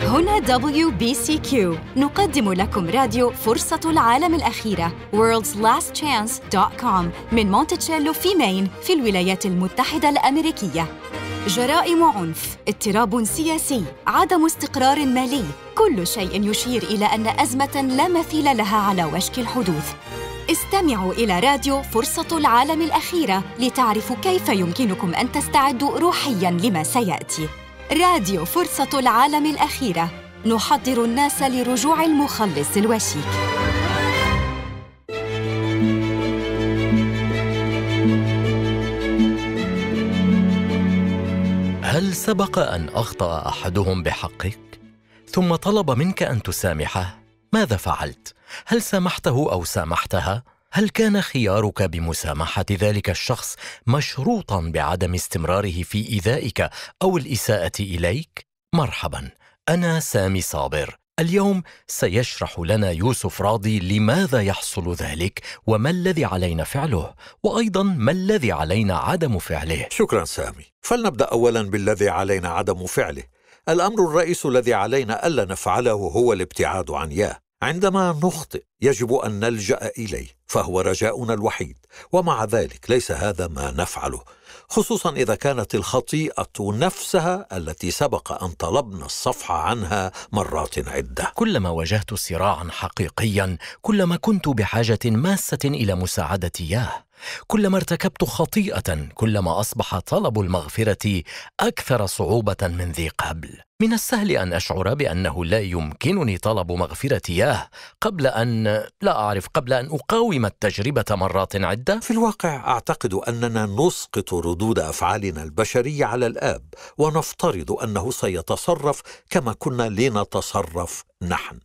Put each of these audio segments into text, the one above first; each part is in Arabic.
هنا WBCQ نقدم لكم راديو فرصة العالم الأخيرة worldslastchance.com من مونتشيلو في مين في الولايات المتحدة الأمريكية جرائم عنف، اضطراب سياسي، عدم استقرار مالي، كل شيء يشير إلى أن أزمة لا مثيل لها على وشك الحدوث استمعوا إلى راديو فرصة العالم الأخيرة لتعرفوا كيف يمكنكم أن تستعدوا روحياً لما سيأتي. راديو فرصة العالم الأخيرة نحضر الناس لرجوع المخلص الوشيك. هل سبق أن أخطأ أحدهم بحقك؟ ثم طلب منك أن تسامحه؟ ماذا فعلت؟ هل سامحته او سامحتها هل كان خيارك بمسامحه ذلك الشخص مشروطا بعدم استمراره في ايذائك او الاساءه اليك مرحبا انا سامي صابر اليوم سيشرح لنا يوسف راضي لماذا يحصل ذلك وما الذي علينا فعله وايضا ما الذي علينا عدم فعله شكرا سامي فلنبدا اولا بالذي علينا عدم فعله الامر الرئيس الذي علينا الا نفعله هو الابتعاد عن ياه عندما نخطئ يجب ان نلجا اليه فهو رجاؤنا الوحيد ومع ذلك ليس هذا ما نفعله خصوصا اذا كانت الخطيئه نفسها التي سبق ان طلبنا الصفح عنها مرات عده كلما واجهت صراعا حقيقيا كلما كنت بحاجه ماسه الى مساعدتي اياه كلما ارتكبت خطيئه كلما اصبح طلب المغفره اكثر صعوبه من ذي قبل من السهل ان اشعر بانه لا يمكنني طلب مغفره اياه قبل ان لا اعرف قبل ان اقاوم التجربه مرات عده في الواقع اعتقد اننا نسقط ردود افعالنا البشريه على الاب ونفترض انه سيتصرف كما كنا لنتصرف نحن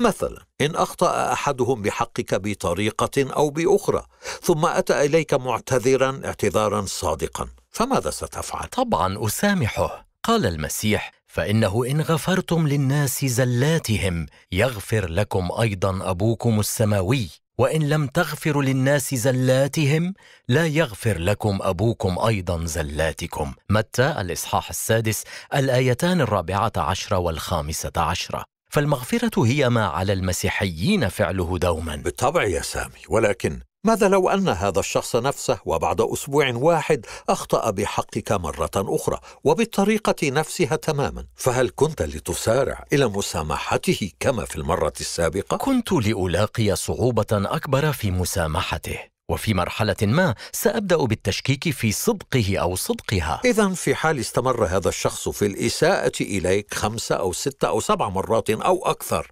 مثلا ان اخطا احدهم بحقك بطريقه او باخرى ثم اتى اليك معتذرا اعتذارا صادقا فماذا ستفعل طبعا اسامحه قال المسيح فانه ان غفرتم للناس زلاتهم يغفر لكم ايضا ابوكم السماوي وان لم تغفروا للناس زلاتهم لا يغفر لكم ابوكم ايضا زلاتكم متى الاصحاح السادس الايتان الرابعه عشره والخامسه عشره فالمغفرة هي ما على المسيحيين فعله دوما بالطبع يا سامي ولكن ماذا لو أن هذا الشخص نفسه وبعد أسبوع واحد أخطأ بحقك مرة أخرى وبالطريقة نفسها تماما فهل كنت لتسارع إلى مسامحته كما في المرة السابقة؟ كنت لألاقي صعوبة أكبر في مسامحته وفي مرحلة ما سأبدأ بالتشكيك في صدقه أو صدقها إذا في حال استمر هذا الشخص في الإساءة إليك خمسة أو ستة أو سبع مرات أو أكثر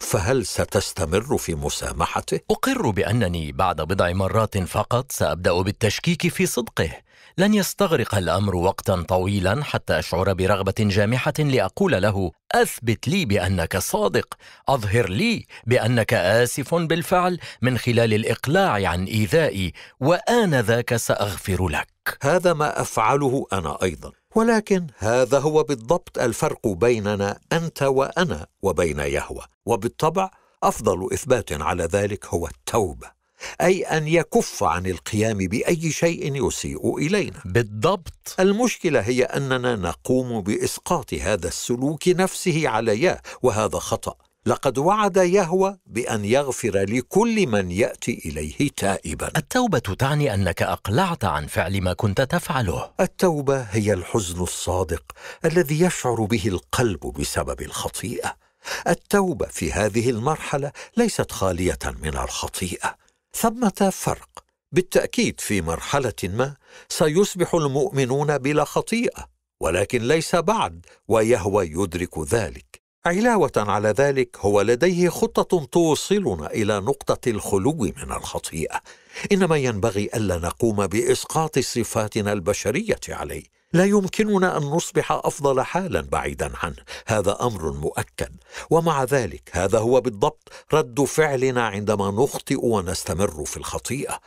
فهل ستستمر في مسامحته؟ أقر بأنني بعد بضع مرات فقط سأبدأ بالتشكيك في صدقه لن يستغرق الامر وقتا طويلا حتى اشعر برغبه جامحه لاقول له اثبت لي بانك صادق اظهر لي بانك اسف بالفعل من خلال الاقلاع عن ايذائي وانذاك ساغفر لك هذا ما افعله انا ايضا ولكن هذا هو بالضبط الفرق بيننا انت وانا وبين يهوى وبالطبع افضل اثبات على ذلك هو التوبه أي أن يكف عن القيام بأي شيء يسيء إلينا بالضبط المشكلة هي أننا نقوم بإسقاط هذا السلوك نفسه على ياه وهذا خطأ لقد وعد يهوى بأن يغفر لكل من يأتي إليه تائبا التوبة تعني أنك أقلعت عن فعل ما كنت تفعله التوبة هي الحزن الصادق الذي يشعر به القلب بسبب الخطيئة التوبة في هذه المرحلة ليست خالية من الخطيئة ثمه فرق بالتاكيد في مرحله ما سيصبح المؤمنون بلا خطيئه ولكن ليس بعد ويهوى يدرك ذلك علاوه على ذلك هو لديه خطه توصلنا الى نقطه الخلو من الخطيئه انما ينبغي الا نقوم باسقاط صفاتنا البشريه عليه لا يمكننا ان نصبح افضل حالا بعيدا عنه هذا امر مؤكد ومع ذلك هذا هو بالضبط رد فعلنا عندما نخطئ ونستمر في الخطيئه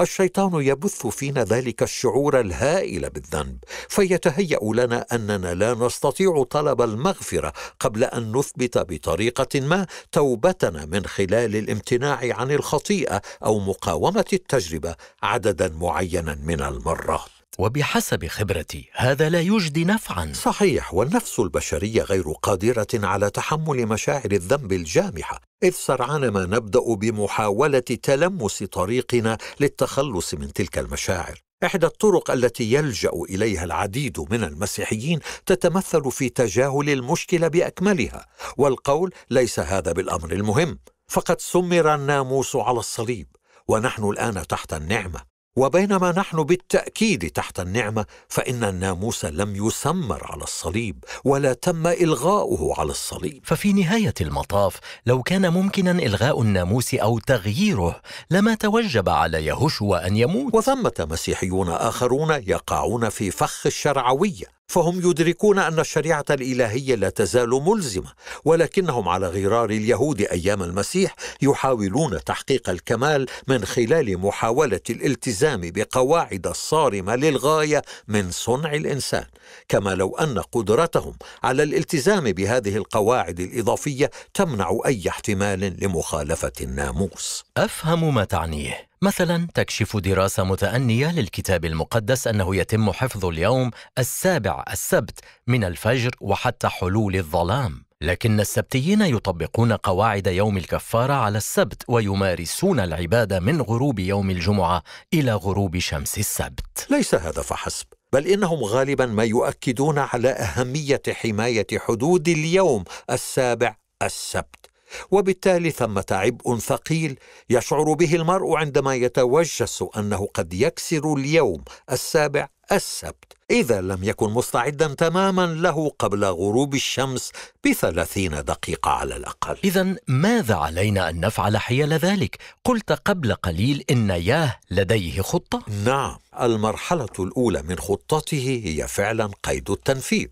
الشيطان يبث فينا ذلك الشعور الهائل بالذنب فيتهيا لنا اننا لا نستطيع طلب المغفره قبل ان نثبت بطريقه ما توبتنا من خلال الامتناع عن الخطيئه او مقاومه التجربه عددا معينا من المرات وبحسب خبرتي هذا لا يجدي نفعا صحيح والنفس البشريه غير قادره على تحمل مشاعر الذنب الجامحه اذ سرعان ما نبدا بمحاوله تلمس طريقنا للتخلص من تلك المشاعر احدى الطرق التي يلجا اليها العديد من المسيحيين تتمثل في تجاهل المشكله باكملها والقول ليس هذا بالامر المهم فقد سمر الناموس على الصليب ونحن الان تحت النعمه وبينما نحن بالتاكيد تحت النعمه فان الناموس لم يسمر على الصليب ولا تم الغاؤه على الصليب ففي نهايه المطاف لو كان ممكنا الغاء الناموس او تغييره لما توجب على يهوشو ان يموت وثمه مسيحيون اخرون يقعون في فخ الشرعويه فهم يدركون ان الشريعه الالهيه لا تزال ملزمه ولكنهم على غرار اليهود ايام المسيح يحاولون تحقيق الكمال من خلال محاوله الالتزام بقواعد الصارمه للغايه من صنع الانسان كما لو ان قدرتهم على الالتزام بهذه القواعد الاضافيه تمنع اي احتمال لمخالفه الناموس افهم ما تعنيه مثلا تكشف دراسة متأنية للكتاب المقدس أنه يتم حفظ اليوم السابع السبت من الفجر وحتى حلول الظلام لكن السبتيين يطبقون قواعد يوم الكفارة على السبت ويمارسون العبادة من غروب يوم الجمعة إلى غروب شمس السبت ليس هذا فحسب بل انهم غالبا ما يؤكدون على اهميه حمايه حدود اليوم السابع السبت وبالتالي ثمه عبء ثقيل يشعر به المرء عندما يتوجس انه قد يكسر اليوم السابع السبت اذا لم يكن مستعدا تماما له قبل غروب الشمس بثلاثين دقيقه على الاقل اذا ماذا علينا ان نفعل حيال ذلك قلت قبل قليل ان ياه لديه خطه نعم المرحله الاولى من خطته هي فعلا قيد التنفيذ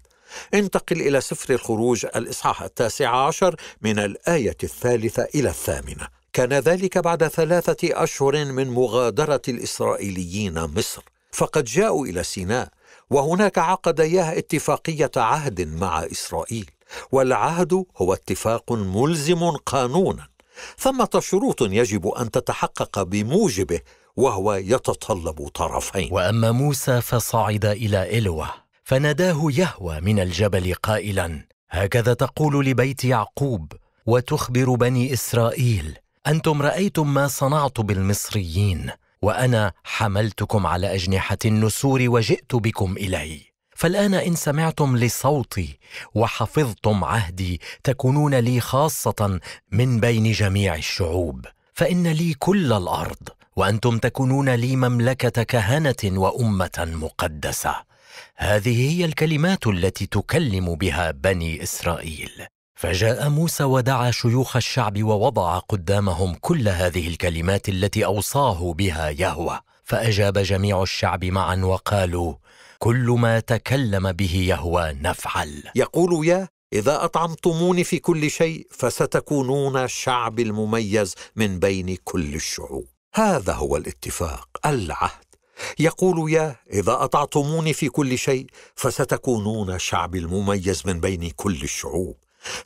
انتقل إلى سفر الخروج الإصحاح التاسع عشر من الآية الثالثة إلى الثامنة كان ذلك بعد ثلاثة أشهر من مغادرة الإسرائيليين مصر فقد جاءوا إلى سيناء وهناك عقد إياه اتفاقية عهد مع إسرائيل والعهد هو اتفاق ملزم قانونا ثمة شروط يجب أن تتحقق بموجبه وهو يتطلب طرفين واما موسى فصعد الى الوه فناداه يهوى من الجبل قائلا هكذا تقول لبيت يعقوب وتخبر بني اسرائيل انتم رايتم ما صنعت بالمصريين وانا حملتكم على اجنحه النسور وجئت بكم الي فالان ان سمعتم لصوتي وحفظتم عهدي تكونون لي خاصه من بين جميع الشعوب فان لي كل الارض وانتم تكونون لي مملكه كهنه وامه مقدسه هذه هي الكلمات التي تكلم بها بني اسرائيل فجاء موسى ودعا شيوخ الشعب ووضع قدامهم كل هذه الكلمات التي اوصاه بها يهوه فاجاب جميع الشعب معا وقالوا كل ما تكلم به يهوى نفعل يقول يا اذا اطعمتموني في كل شيء فستكونون الشعب المميز من بين كل الشعوب هذا هو الاتفاق العهد يقول يا اذا اطعتموني في كل شيء فستكونون شعبي المميز من بين كل الشعوب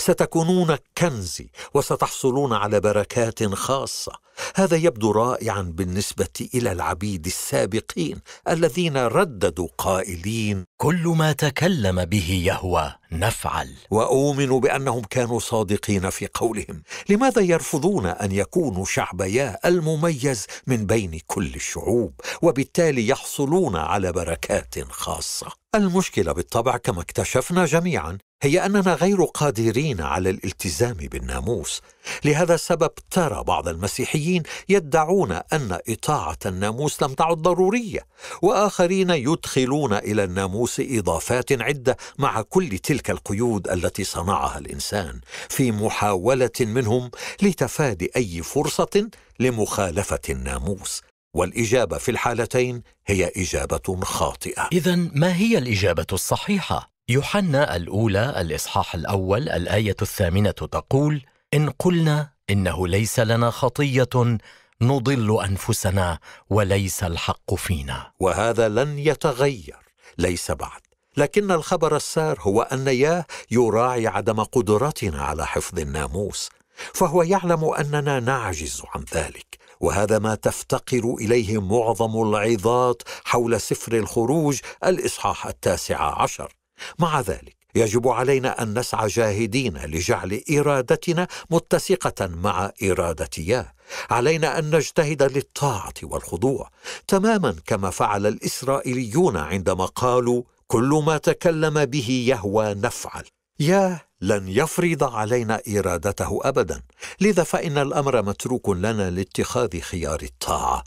ستكونون كنزي وستحصلون على بركات خاصه هذا يبدو رائعا بالنسبه الى العبيد السابقين الذين رددوا قائلين كل ما تكلم به يهوى نفعل واؤمن بانهم كانوا صادقين في قولهم لماذا يرفضون ان يكونوا شعبيا المميز من بين كل الشعوب وبالتالي يحصلون على بركات خاصه المشكله بالطبع كما اكتشفنا جميعا هي اننا غير قادرين على الالتزام بالناموس لهذا السبب ترى بعض المسيحيين يدعون ان اطاعه الناموس لم تعد ضروريه واخرين يدخلون الى الناموس اضافات عده مع كل تلك القيود التي صنعها الانسان في محاوله منهم لتفادي اي فرصه لمخالفه الناموس والاجابه في الحالتين هي اجابه خاطئه اذا ما هي الاجابه الصحيحه يوحنا الأولى الإصحاح الأول الآية الثامنة تقول: إن قلنا إنه ليس لنا خطية نضل أنفسنا وليس الحق فينا. وهذا لن يتغير، ليس بعد. لكن الخبر السار هو أن ياه يراعي عدم قدرتنا على حفظ الناموس، فهو يعلم أننا نعجز عن ذلك. وهذا ما تفتقر اليه معظم العظات حول سفر الخروج الاصحاح التاسع عشر مع ذلك يجب علينا ان نسعى جاهدين لجعل ارادتنا متسقه مع اراده اياه علينا ان نجتهد للطاعه والخضوع تماما كما فعل الاسرائيليون عندما قالوا كل ما تكلم به يهوى نفعل ياه لن يفرض علينا ارادته ابدا لذا فان الامر متروك لنا لاتخاذ خيار الطاعه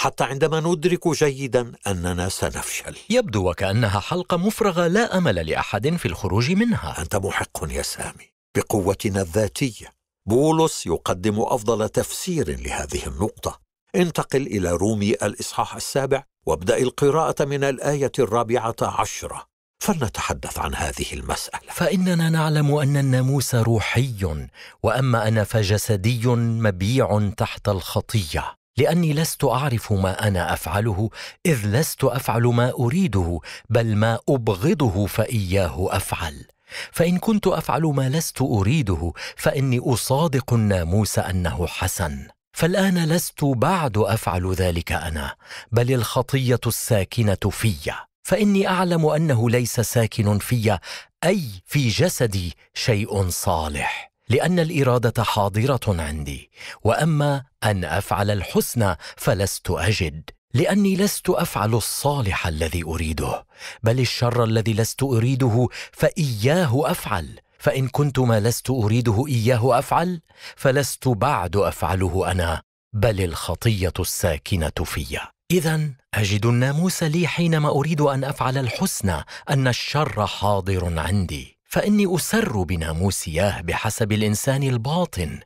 حتى عندما ندرك جيدا اننا سنفشل يبدو وكانها حلقه مفرغه لا امل لاحد في الخروج منها انت محق يا سامي بقوتنا الذاتيه بولس يقدم افضل تفسير لهذه النقطه انتقل الى رومي الاصحاح السابع وابدا القراءه من الايه الرابعه عشره فلنتحدث عن هذه المساله فاننا نعلم ان الناموس روحي واما انا فجسدي مبيع تحت الخطيه لاني لست اعرف ما انا افعله اذ لست افعل ما اريده بل ما ابغضه فاياه افعل فان كنت افعل ما لست اريده فاني اصادق الناموس انه حسن فالان لست بعد افعل ذلك انا بل الخطيه الساكنه في فاني اعلم انه ليس ساكن في اي في جسدي شيء صالح لان الاراده حاضره عندي واما ان افعل الحسنى فلست اجد لاني لست افعل الصالح الذي اريده بل الشر الذي لست اريده فاياه افعل فان كنت ما لست اريده اياه افعل فلست بعد افعله انا بل الخطيه الساكنه في اذا اجد الناموس لي حينما اريد ان افعل الحسنى ان الشر حاضر عندي فاني اسر بناموسياه بحسب الانسان الباطن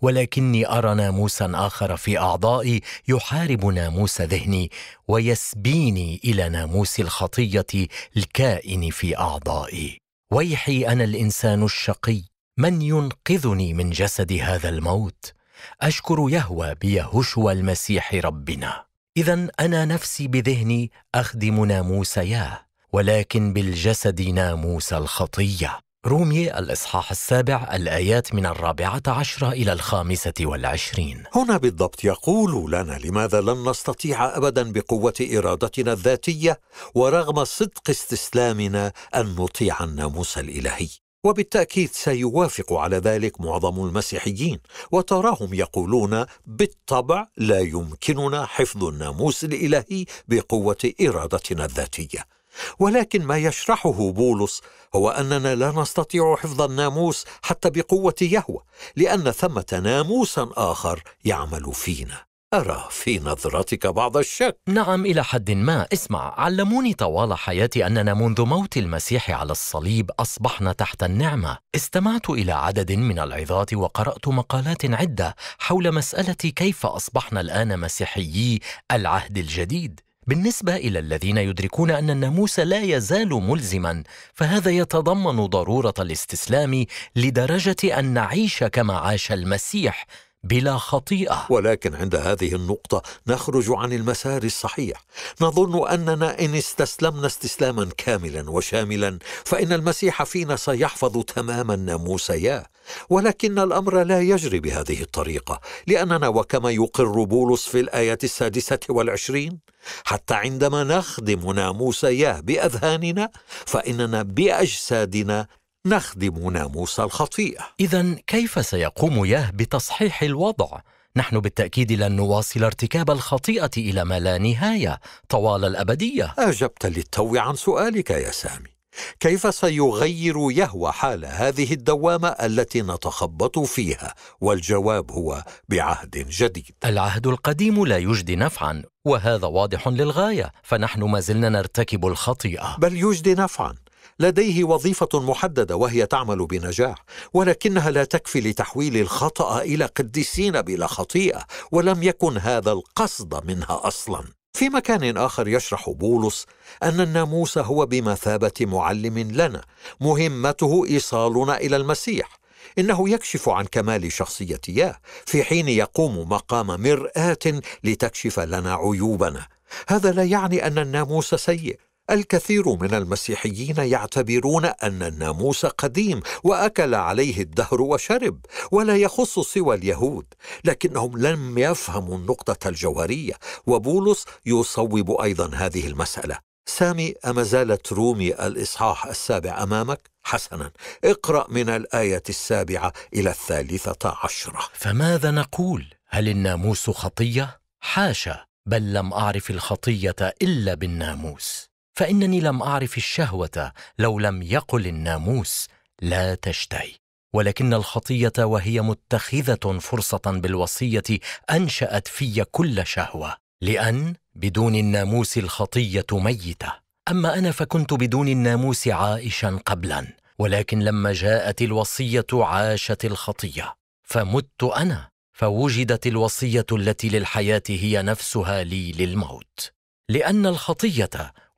ولكني ارى ناموسا اخر في اعضائي يحارب ناموس ذهني ويسبيني الى ناموس الخطيه الكائن في اعضائي ويحي انا الانسان الشقي من ينقذني من جسد هذا الموت اشكر يهوى بيهشوى المسيح ربنا اذا انا نفسي بذهني اخدم ناموس ياه ولكن بالجسد ناموس الخطيه رومي الإصحاح السابع الآيات من الرابعة عشرة إلى الخامسة والعشرين هنا بالضبط يقول لنا لماذا لن نستطيع أبدا بقوة إرادتنا الذاتية ورغم صدق استسلامنا أن نطيع الناموس الإلهي وبالتأكيد سيوافق على ذلك معظم المسيحيين وتراهم يقولون بالطبع لا يمكننا حفظ الناموس الإلهي بقوة إرادتنا الذاتية ولكن ما يشرحه بولس هو اننا لا نستطيع حفظ الناموس حتى بقوه يهوى لان ثمه ناموسا اخر يعمل فينا أرى في نظرتك بعض الشك نعم إلى حد ما اسمع علموني طوال حياتي أننا منذ موت المسيح على الصليب أصبحنا تحت النعمة استمعت إلى عدد من العظات وقرأت مقالات عدة حول مسألة كيف أصبحنا الآن مسيحيي العهد الجديد بالنسبة إلى الذين يدركون أن الناموس لا يزال ملزما فهذا يتضمن ضرورة الاستسلام لدرجة أن نعيش كما عاش المسيح بلا خطيئه ولكن عند هذه النقطه نخرج عن المسار الصحيح نظن اننا ان استسلمنا استسلاما كاملا وشاملا فان المسيح فينا سيحفظ تماما ناموسياه ولكن الامر لا يجري بهذه الطريقه لاننا وكما يقر بولس في الايه السادسه والعشرين حتى عندما نخدم ناموسياه باذهاننا فاننا باجسادنا نخدم ناموس الخطيئه اذا كيف سيقوم ياه بتصحيح الوضع نحن بالتاكيد لن نواصل ارتكاب الخطيئه الى ما لا نهايه طوال الابديه اجبت للتو عن سؤالك يا سامي كيف سيغير يهوى حال هذه الدوامه التي نتخبط فيها والجواب هو بعهد جديد العهد القديم لا يجدي نفعا وهذا واضح للغايه فنحن ما زلنا نرتكب الخطيئه بل يجدي نفعا لديه وظيفة محددة وهي تعمل بنجاح ولكنها لا تكفي لتحويل الخطأ إلى قديسين بلا خطيئة ولم يكن هذا القصد منها أصلا في مكان آخر يشرح بولس أن الناموس هو بمثابة معلم لنا مهمته إيصالنا إلى المسيح انه يكشف عن كمال شخصيه ياه في حين يقوم مقام مراه لتكشف لنا عيوبنا هذا لا يعني ان الناموس سيء الكثير من المسيحيين يعتبرون ان الناموس قديم واكل عليه الدهر وشرب ولا يخص سوى اليهود لكنهم لم يفهموا النقطه الجوهريه وبولس يصوب ايضا هذه المساله سامي أما زالت رومي الإصحاح السابع أمامك؟ حسنا اقرأ من الآية السابعة إلى الثالثة عشرة فماذا نقول؟ هل الناموس خطية؟ حاشا بل لم أعرف الخطية إلا بالناموس فانني لم اعرف الشهوه لو لم يقل الناموس لا تشتهي ولكن الخطيه وهي متخذه فرصه بالوصيه انشات في كل شهوه لان بدون الناموس الخطيه ميته اما انا فكنت بدون الناموس عائشا قبلا ولكن لما جاءت الوصيه عاشت الخطيه فمت انا فوجدت الوصيه التي للحياه هي نفسها لي للموت لان الخطيه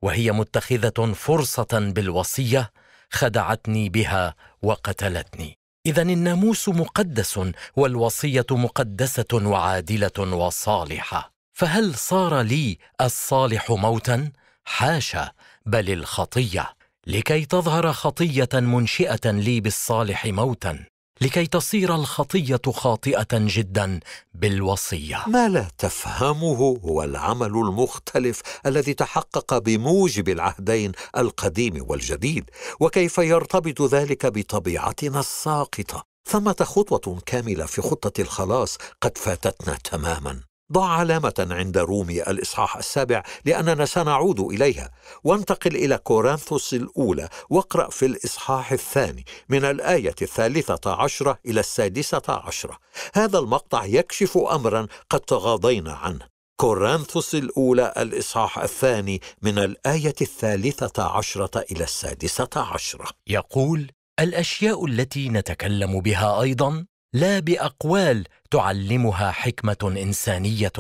وهي متخذه فرصه بالوصيه خدعتني بها وقتلتني اذا الناموس مقدس والوصيه مقدسه وعادله وصالحه فهل صار لي الصالح موتا حاشا بل الخطيه لكي تظهر خطيه منشئه لي بالصالح موتا لكي تصير الخطيه خاطئه جدا بالوصيه ما لا تفهمه هو العمل المختلف الذي تحقق بموجب العهدين القديم والجديد وكيف يرتبط ذلك بطبيعتنا الساقطه ثمه خطوه كامله في خطه الخلاص قد فاتتنا تماما ضع علامة عند رومي الإصحاح السابع لأننا سنعود إليها وانتقل إلى كورنثوس الأولى واقرأ في الإصحاح الثاني من الآية الثالثة عشرة إلى السادسة عشرة هذا المقطع يكشف أمرا قد تغاضينا عنه كورنثوس الأولى الإصحاح الثاني من الآية الثالثة عشرة إلى السادسة عشرة يقول الأشياء التي نتكلم بها أيضا لا باقوال تعلمها حكمه انسانيه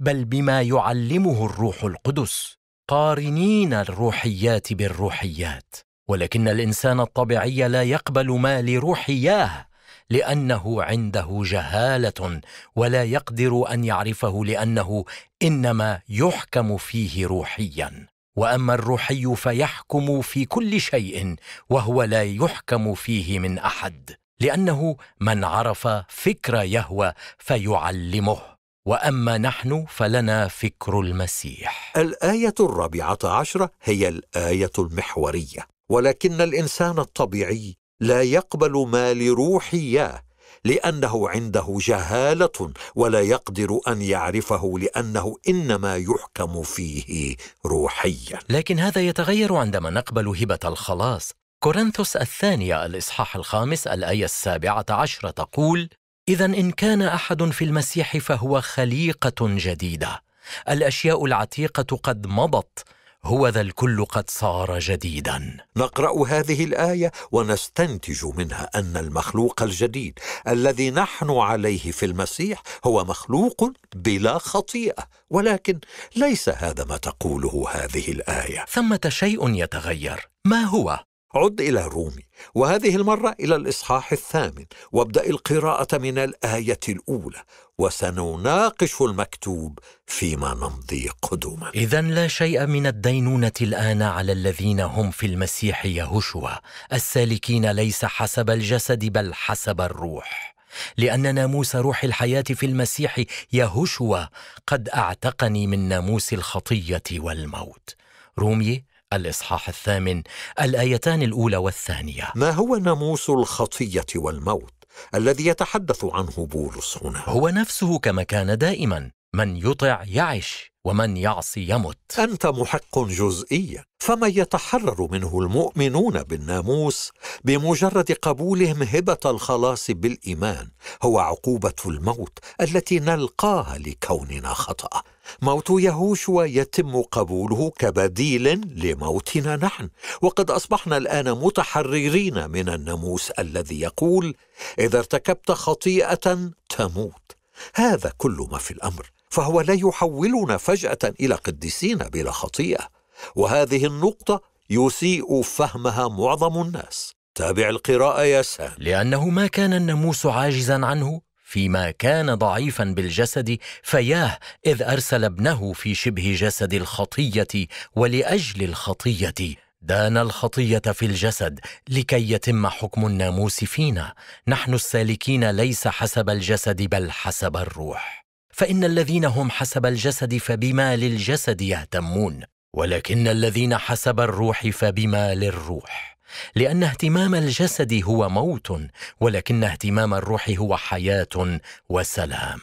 بل بما يعلمه الروح القدس قارنين الروحيات بالروحيات ولكن الانسان الطبيعي لا يقبل ما لروحياه لانه عنده جهاله ولا يقدر ان يعرفه لانه انما يحكم فيه روحيا واما الروحي فيحكم في كل شيء وهو لا يحكم فيه من احد لانه من عرف فكر يهوى فيعلمه واما نحن فلنا فكر المسيح الايه الرابعه عشره هي الايه المحوريه ولكن الانسان الطبيعي لا يقبل ما لروحياه لانه عنده جهاله ولا يقدر ان يعرفه لانه انما يحكم فيه روحيا لكن هذا يتغير عندما نقبل هبه الخلاص كورنثوس الثانية الإصحاح الخامس الآية السابعة عشرة تقول: إذا إن كان أحد في المسيح فهو خليقة جديدة، الأشياء العتيقة قد مضت، هو ذا الكل قد صار جديدا نقرا هذه الايه ونستنتج منها ان المخلوق الجديد الذي نحن عليه في المسيح هو مخلوق بلا خطيئه ولكن ليس هذا ما تقوله هذه الايه ثمه شيء يتغير ما هو عد إلى رومي وهذه المرة إلى الإصحاح الثامن وابدأ القراءة من الآية الأولى وسنناقش المكتوب فيما نمضي قدما إذا لا شيء من الدينونة الآن على الذين هم في المسيح يهوشوا السالكين ليس حسب الجسد بل حسب الروح لأن ناموس روح الحياة في المسيح يهوشوا قد أعتقني من ناموس الخطية والموت رومي الإصحاح الثامن الآيتان الأولى والثانية ما هو ناموس الخطية والموت الذي يتحدث عنه بولس هنا هو نفسه كما كان دائما من يطع يعش ومن يعصي يمت انت محق جزئيا فما يتحرر منه المؤمنون بالناموس بمجرد قبولهم هبه الخلاص بالايمان هو عقوبه الموت التي نلقاها لكوننا خطأ موت يهوشوا يتم قبوله كبديل لموتنا نحن وقد اصبحنا الان متحررين من الناموس الذي يقول اذا ارتكبت خطيئه تموت هذا كل ما في الامر فهو لا يحولنا فجاه الى قديسين بلا خطيئه وهذه النقطه يسيء فهمها معظم الناس تابع القراءه يا سام لانه ما كان الناموس عاجزا عنه فيما كان ضعيفا بالجسد فياه اذ ارسل ابنه في شبه جسد الخطيه ولاجل الخطيه دان الخطية في الجسد لكي يتم حكم الناموس فينا، نحن السالكين ليس حسب الجسد بل حسب الروح. فإن الذين هم حسب الجسد فبما للجسد يهتمون، ولكن الذين حسب الروح فبما للروح. لان اهتمام الجسد هو موت ولكن اهتمام الروح هو حياه وسلام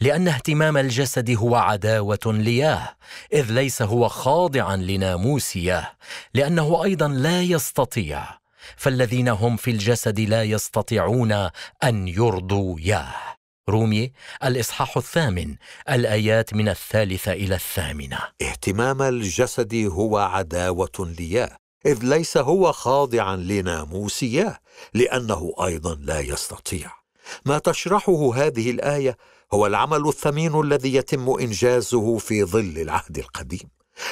لان اهتمام الجسد هو عداوه لياه اذ ليس هو خاضعا لناموسياه لانه ايضا لا يستطيع فالذين هم في الجسد لا يستطيعون ان يرضوا ياه رومي الاصحاح الثامن الايات من الثالثه الى الثامنه اهتمام الجسد هو عداوه لياه إذ ليس هو خاضعا لناموسياه لأنه أيضا لا يستطيع ما تشرحه هذه الآية هو العمل الثمين الذي يتم إنجازه في ظل العهد القديم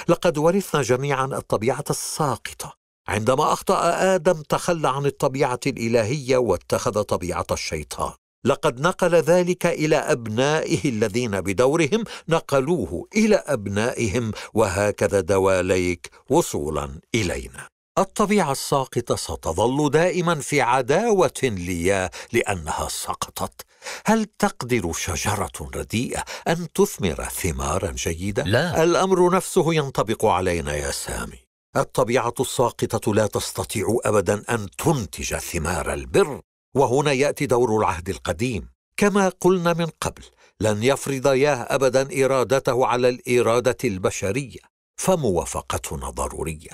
لقد ورثنا جميعا الطبيعة الساقطة عندما أخطأ آدم تخلى عن الطبيعة الإلهية واتخذ طبيعة الشيطان لقد نقل ذلك الى ابنائه الذين بدورهم نقلوه الى ابنائهم وهكذا دواليك وصولا الينا الطبيعه الساقطه ستظل دائما في عداوه لي لانها سقطت هل تقدر شجره رديئه ان تثمر ثمارا جيده لا الامر نفسه ينطبق علينا يا سامي الطبيعه الساقطه لا تستطيع ابدا ان تنتج ثمار البر وهنا ياتي دور العهد القديم كما قلنا من قبل لن يفرض ياه ابدا ارادته على الاراده البشريه فموافقتنا ضروريه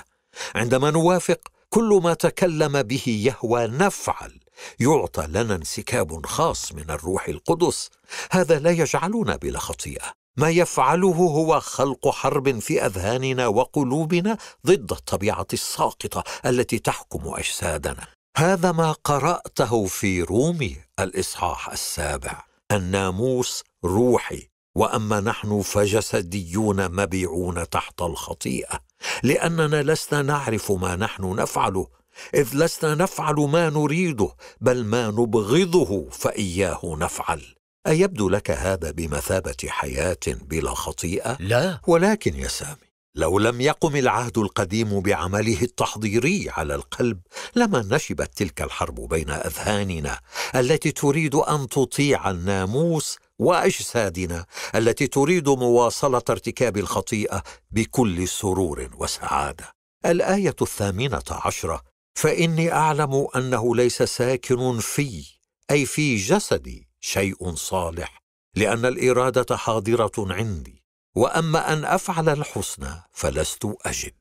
عندما نوافق كل ما تكلم به يهوى نفعل يعطى لنا انسكاب خاص من الروح القدس هذا لا يجعلنا بلا خطيئه ما يفعله هو خلق حرب في اذهاننا وقلوبنا ضد الطبيعه الساقطه التي تحكم اجسادنا هذا ما قراته في رومي الاصحاح السابع الناموس روحي واما نحن فجسديون مبيعون تحت الخطيئه لاننا لسنا نعرف ما نحن نفعله اذ لسنا نفعل ما نريده بل ما نبغضه فاياه نفعل ايبدو لك هذا بمثابه حياه بلا خطيئه لا ولكن يا سامي لو لم يقم العهد القديم بعمله التحضيري على القلب لما نشبت تلك الحرب بين اذهاننا التي تريد ان تطيع الناموس واجسادنا التي تريد مواصله ارتكاب الخطيئه بكل سرور وسعاده الايه الثامنه عشره فاني اعلم انه ليس ساكن في اي في جسدي شيء صالح لان الاراده حاضره عندي واما ان افعل الحسنى فلست اجد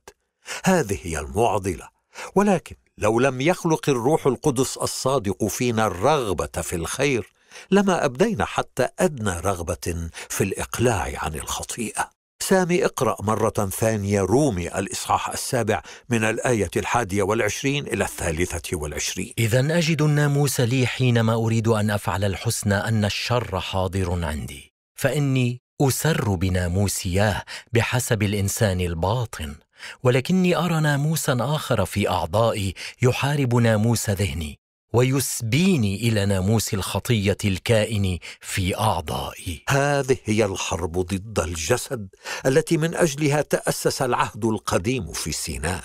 هذه هي المعضله ولكن لو لم يخلق الروح القدس الصادق فينا الرغبه في الخير لما ابدينا حتى ادنى رغبه في الاقلاع عن الخطيئه سامي اقرا مره ثانيه رومي الاصحاح السابع من الايه الحاديه والعشرين الى الثالثه والعشرين اذا اجد الناموس لي حينما اريد ان افعل الحسنى ان الشر حاضر عندي فاني اسر بناموسياه بحسب الانسان الباطن ولكني ارى ناموسا اخر في اعضائي يحارب ناموس ذهني ويسبيني الى ناموس الخطيه الكائن في اعضائي هذه هي الحرب ضد الجسد التي من اجلها تاسس العهد القديم في سيناء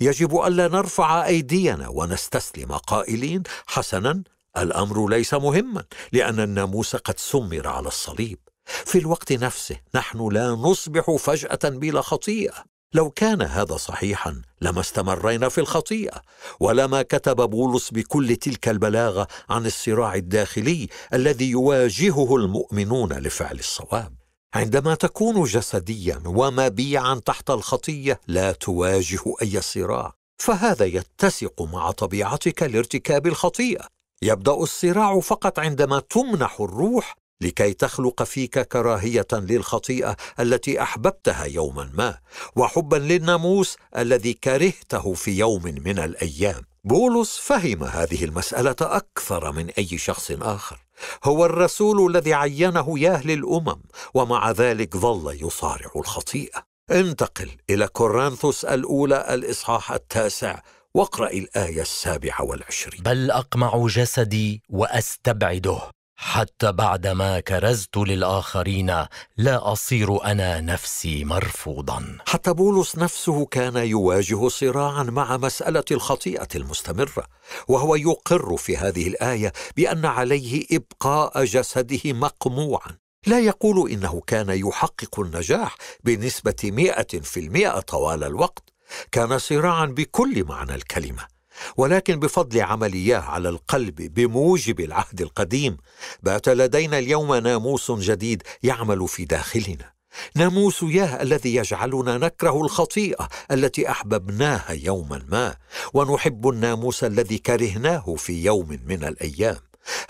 يجب الا نرفع ايدينا ونستسلم قائلين حسنا الامر ليس مهما لان الناموس قد سمر على الصليب في الوقت نفسه نحن لا نصبح فجاه بلا خطيئه لو كان هذا صحيحا لما استمرينا في الخطيئه ولما كتب بولس بكل تلك البلاغه عن الصراع الداخلي الذي يواجهه المؤمنون لفعل الصواب عندما تكون جسديا ومبيعا تحت الخطيه لا تواجه اي صراع فهذا يتسق مع طبيعتك لارتكاب الخطيئه يبدا الصراع فقط عندما تمنح الروح لكي تخلق فيك كراهيه للخطيئه التي احببتها يوما ما وحبا للناموس الذي كرهته في يوم من الايام بولس فهم هذه المساله اكثر من اي شخص اخر هو الرسول الذي عينه ياهل الامم ومع ذلك ظل يصارع الخطيئه انتقل الى كورنثوس الاولى الاصحاح التاسع واقرا الايه السابعه والعشرين بل اقمع جسدي واستبعده حتى بعدما كرزت للاخرين لا اصير انا نفسي مرفوضا حتى بولس نفسه كان يواجه صراعا مع مساله الخطيئه المستمره وهو يقر في هذه الايه بان عليه ابقاء جسده مقموعا لا يقول انه كان يحقق النجاح بنسبه مئه في المئه طوال الوقت كان صراعا بكل معنى الكلمه ولكن بفضل عملياه على القلب بموجب العهد القديم بات لدينا اليوم ناموس جديد يعمل في داخلنا ناموس ياه الذي يجعلنا نكره الخطيئه التي احببناها يوما ما ونحب الناموس الذي كرهناه في يوم من الايام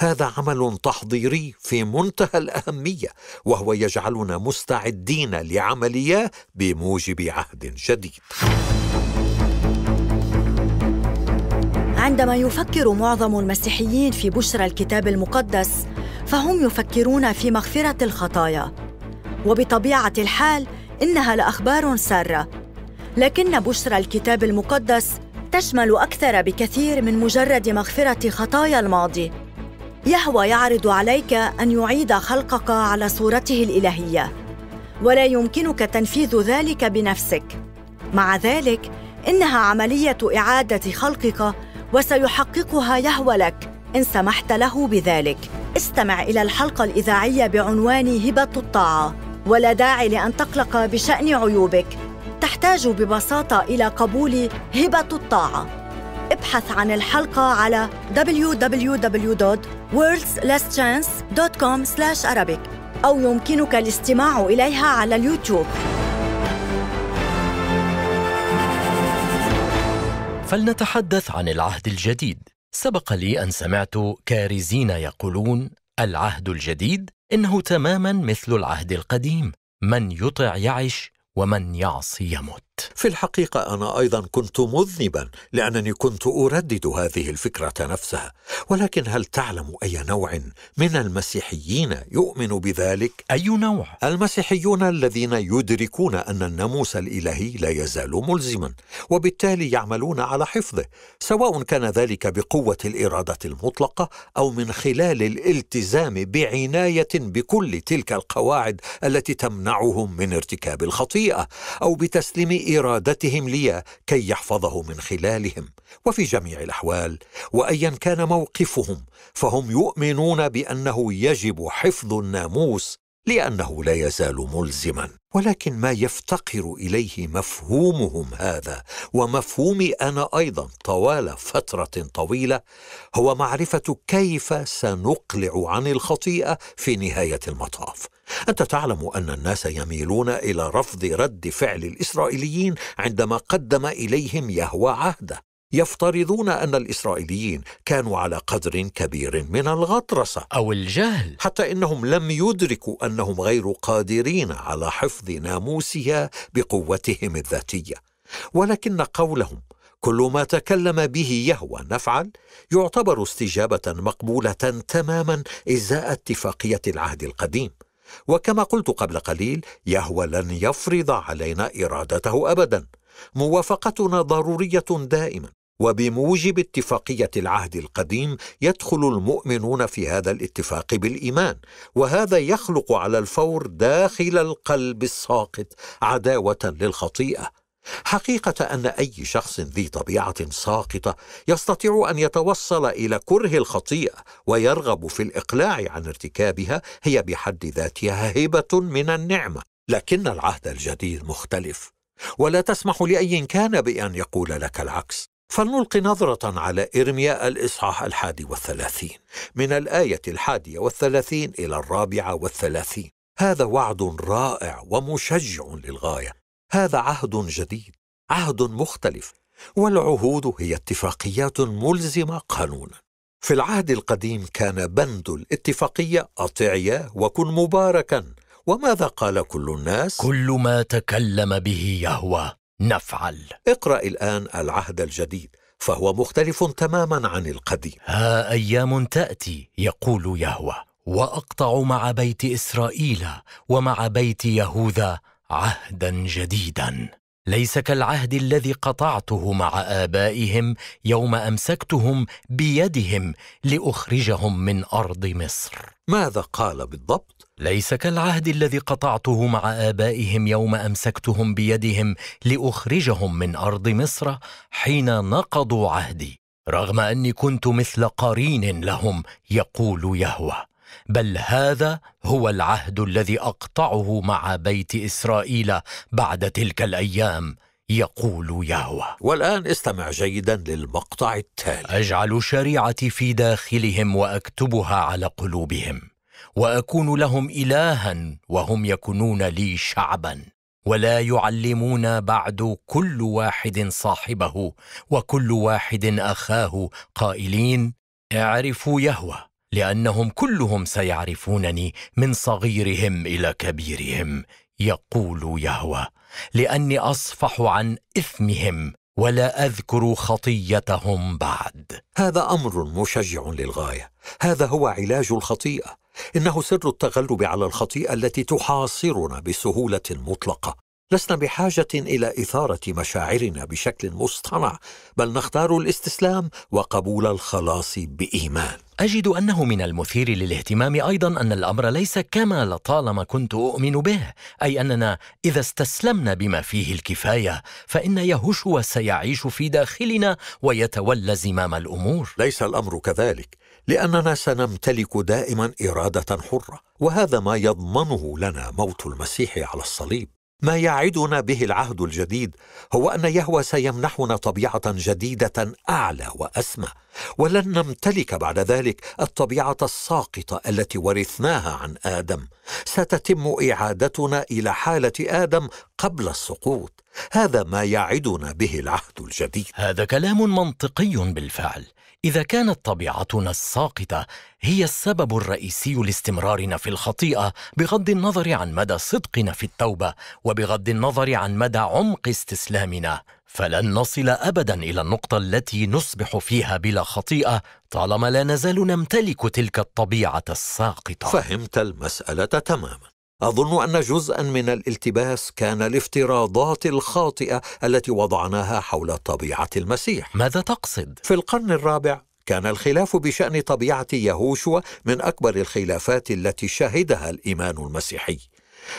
هذا عمل تحضيري في منتهى الاهميه وهو يجعلنا مستعدين لعملية بموجب عهد جديد عندما يفكر معظم المسيحيين في بشرى الكتاب المقدس فهم يفكرون في مغفره الخطايا وبطبيعه الحال انها لاخبار ساره لكن بشرى الكتاب المقدس تشمل اكثر بكثير من مجرد مغفره خطايا الماضي يهوى يعرض عليك ان يعيد خلقك على صورته الالهيه ولا يمكنك تنفيذ ذلك بنفسك مع ذلك انها عمليه اعاده خلقك وسيحققها يهوى لك إن سمحت له بذلك استمع إلى الحلقة الإذاعية بعنوان هبة الطاعة ولا داعي لأن تقلق بشأن عيوبك تحتاج ببساطة إلى قبول هبة الطاعة ابحث عن الحلقة wwwworldslastchancecom www.worldslesschance.com/arabic أو يمكنك الاستماع إليها على اليوتيوب فلنتحدث عن العهد الجديد سبق لي ان سمعت كارزين يقولون العهد الجديد انه تماما مثل العهد القديم من يطع يعش ومن يعصي يموت في الحقيقة أنا أيضا كنت مذنبا لأنني كنت أردد هذه الفكرة نفسها، ولكن هل تعلم أي نوع من المسيحيين يؤمن بذلك؟ أي نوع؟ المسيحيون الذين يدركون أن الناموس الإلهي لا يزال ملزما، وبالتالي يعملون على حفظه، سواء كان ذلك بقوة الإرادة المطلقة أو من خلال الالتزام بعناية بكل تلك القواعد التي تمنعهم من ارتكاب الخطيئة، أو بتسليم بارادتهم لي كي يحفظه من خلالهم وفي جميع الاحوال وايا كان موقفهم فهم يؤمنون بانه يجب حفظ الناموس لانه لا يزال ملزما ولكن ما يفتقر اليه مفهومهم هذا ومفهومي انا ايضا طوال فتره طويله هو معرفه كيف سنقلع عن الخطيئه في نهايه المطاف انت تعلم ان الناس يميلون الى رفض رد فعل الاسرائيليين عندما قدم اليهم يهوى عهده يفترضون أن الإسرائيليين كانوا على قدر كبير من الغطرسة أو الجهل حتى إنهم لم يدركوا أنهم غير قادرين على حفظ ناموسها بقوتهم الذاتية ولكن قولهم كل ما تكلم به يهوى نفعل يعتبر استجابة مقبولة تماما إزاء اتفاقية العهد القديم وكما قلت قبل قليل يهوى لن يفرض علينا إرادته أبدا موافقتنا ضرورية دائما وبموجب اتفاقيه العهد القديم يدخل المؤمنون في هذا الاتفاق بالايمان وهذا يخلق على الفور داخل القلب الساقط عداوه للخطيئه حقيقه ان اي شخص ذي طبيعه ساقطه يستطيع ان يتوصل الى كره الخطيئه ويرغب في الاقلاع عن ارتكابها هي بحد ذاتها هبه من النعمه لكن العهد الجديد مختلف ولا تسمح لاي كان بان يقول لك العكس فلنلقي نظرة على إرمياء الإصحاح الحادي والثلاثين من الآية الحادية والثلاثين إلى الرابعة والثلاثين هذا وعد رائع ومشجع للغاية هذا عهد جديد عهد مختلف والعهود هي اتفاقيات ملزمة قانونا في العهد القديم كان بند الاتفاقية أطعيا وكن مباركا وماذا قال كل الناس؟ كل ما تكلم به يهوه نفعل اقرأ الآن العهد الجديد فهو مختلف تماما عن القديم ها أيام تأتي يقول يهوى وأقطع مع بيت إسرائيل ومع بيت يهوذا عهدا جديدا ليس كالعهد الذي قطعته مع آبائهم يوم أمسكتهم بيدهم لأخرجهم من أرض مصر ماذا قال بالضبط؟ ليس كالعهد الذي قطعته مع ابائهم يوم امسكتهم بيدهم لاخرجهم من ارض مصر حين نقضوا عهدي رغم اني كنت مثل قرين لهم يقول يهوه بل هذا هو العهد الذي اقطعه مع بيت اسرائيل بعد تلك الايام يقول يهوه والان استمع جيدا للمقطع التالي اجعل شريعتي في داخلهم واكتبها على قلوبهم واكون لهم الها وهم يكونون لي شعبا ولا يعلمون بعد كل واحد صاحبه وكل واحد اخاه قائلين اعرفوا يهوى لانهم كلهم سيعرفونني من صغيرهم الى كبيرهم يقول يهوى لاني اصفح عن اثمهم ولا اذكر خطيتهم بعد هذا امر مشجع للغايه هذا هو علاج الخطيئه انه سر التغلب على الخطيئه التي تحاصرنا بسهوله مطلقه لسنا بحاجه الى اثاره مشاعرنا بشكل مصطنع بل نختار الاستسلام وقبول الخلاص بايمان أجد أنه من المثير للاهتمام أيضا أن الأمر ليس كما لطالما كنت أؤمن به أي أننا إذا استسلمنا بما فيه الكفاية فإن يهوشو سيعيش في داخلنا ويتولى زمام الأمور ليس الأمر كذلك لأننا سنمتلك دائما إرادة حرة وهذا ما يضمنه لنا موت المسيح على الصليب ما يعدنا به العهد الجديد هو ان يهوى سيمنحنا طبيعه جديده اعلى واسمى ولن نمتلك بعد ذلك الطبيعه الساقطه التي ورثناها عن ادم ستتم اعادتنا الى حاله ادم قبل السقوط هذا ما يعدنا به العهد الجديد هذا كلام منطقي بالفعل اذا كانت طبيعتنا الساقطه هي السبب الرئيسي لاستمرارنا في الخطيئه بغض النظر عن مدى صدقنا في التوبه وبغض النظر عن مدى عمق استسلامنا فلن نصل ابدا الى النقطه التي نصبح فيها بلا خطيئه طالما لا نزال نمتلك تلك الطبيعه الساقطه فهمت المساله تماما اظن ان جزءا من الالتباس كان الافتراضات الخاطئه التي وضعناها حول طبيعه المسيح ماذا تقصد في القرن الرابع كان الخلاف بشان طبيعه يهوشوا من اكبر الخلافات التي شهدها الايمان المسيحي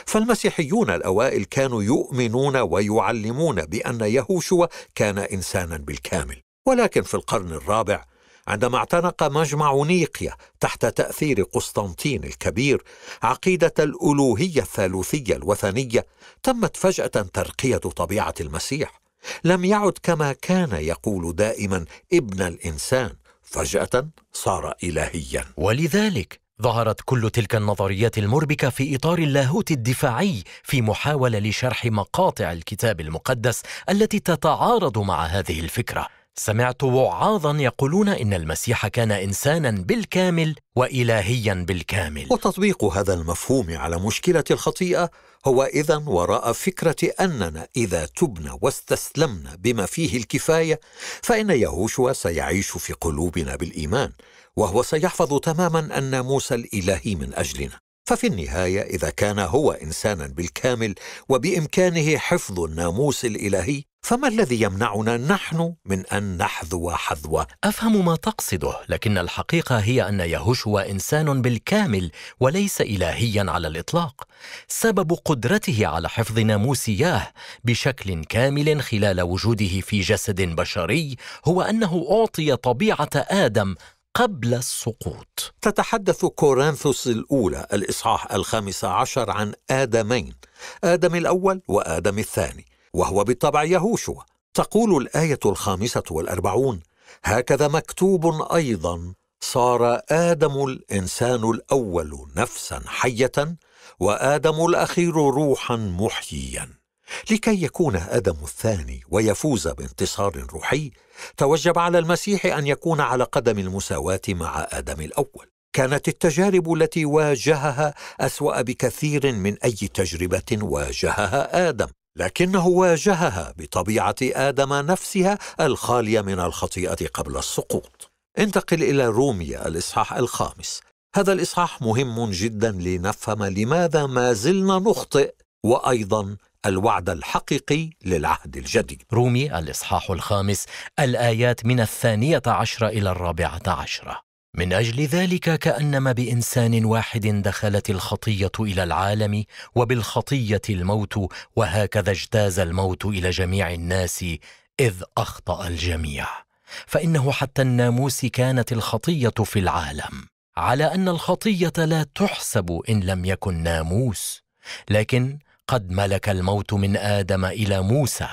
فالمسيحيون الاوائل كانوا يؤمنون ويعلمون بان يهوشوا كان انسانا بالكامل ولكن في القرن الرابع عندما اعتنق مجمع نيقيا تحت تأثير قسطنطين الكبير عقيدة الألوهية الثالوثية الوثنية تمت فجأة ترقية طبيعة المسيح لم يعد كما كان يقول دائما ابن الإنسان فجأة صار إلهيا ولذلك ظهرت كل تلك النظريات المربكة في إطار اللاهوت الدفاعي في محاولة لشرح مقاطع الكتاب المقدس التي تتعارض مع هذه الفكرة سمعت وعاظا يقولون ان المسيح كان انسانا بالكامل والهيا بالكامل وتطبيق هذا المفهوم على مشكله الخطيئه هو اذا وراء فكره اننا اذا تبنا واستسلمنا بما فيه الكفايه فان يهوشوا سيعيش في قلوبنا بالايمان وهو سيحفظ تماما الناموس الالهي من اجلنا ففي النهايه اذا كان هو انسانا بالكامل وبامكانه حفظ الناموس الالهي فما الذي يمنعنا نحن من ان نحذو حذوه افهم ما تقصده لكن الحقيقه هي ان يهوشوا انسان بالكامل وليس الهيا على الاطلاق سبب قدرته على حفظ ناموس ياه بشكل كامل خلال وجوده في جسد بشري هو انه اعطي طبيعه ادم قبل السقوط تتحدث كورنثوس الأولى الإصحاح الخامس عشر عن آدمين آدم الأول وآدم الثاني وهو بالطبع يهوشوا تقول الآية الخامسة والأربعون هكذا مكتوب أيضا صار آدم الإنسان الأول نفسا حية وآدم الأخير روحا محييا لكي يكون ادم الثاني ويفوز بانتصار روحي توجب على المسيح ان يكون على قدم المساواه مع ادم الاول كانت التجارب التي واجهها اسوا بكثير من اي تجربه واجهها ادم لكنه واجهها بطبيعه ادم نفسها الخاليه من الخطيئه قبل السقوط انتقل الى روميا الاصحاح الخامس هذا الاصحاح مهم جدا لنفهم لماذا ما زلنا نخطئ وايضا الوعد الحقيقي للعهد الجديد رومي الإصحاح الخامس الآيات من الثانية عشرة إلى الرابعة عشرة من اجل ذلك كانما بانسان واحد دخلت الخطيه الى العالم وبالخطيه الموت وهكذا اجتاز الموت الى جميع الناس اذ اخطا الجميع فانه حتى الناموس كانت الخطيه في العالم على ان الخطيه لا تحسب ان لم يكن ناموس لكن قد ملك الموت من ادم الى موسى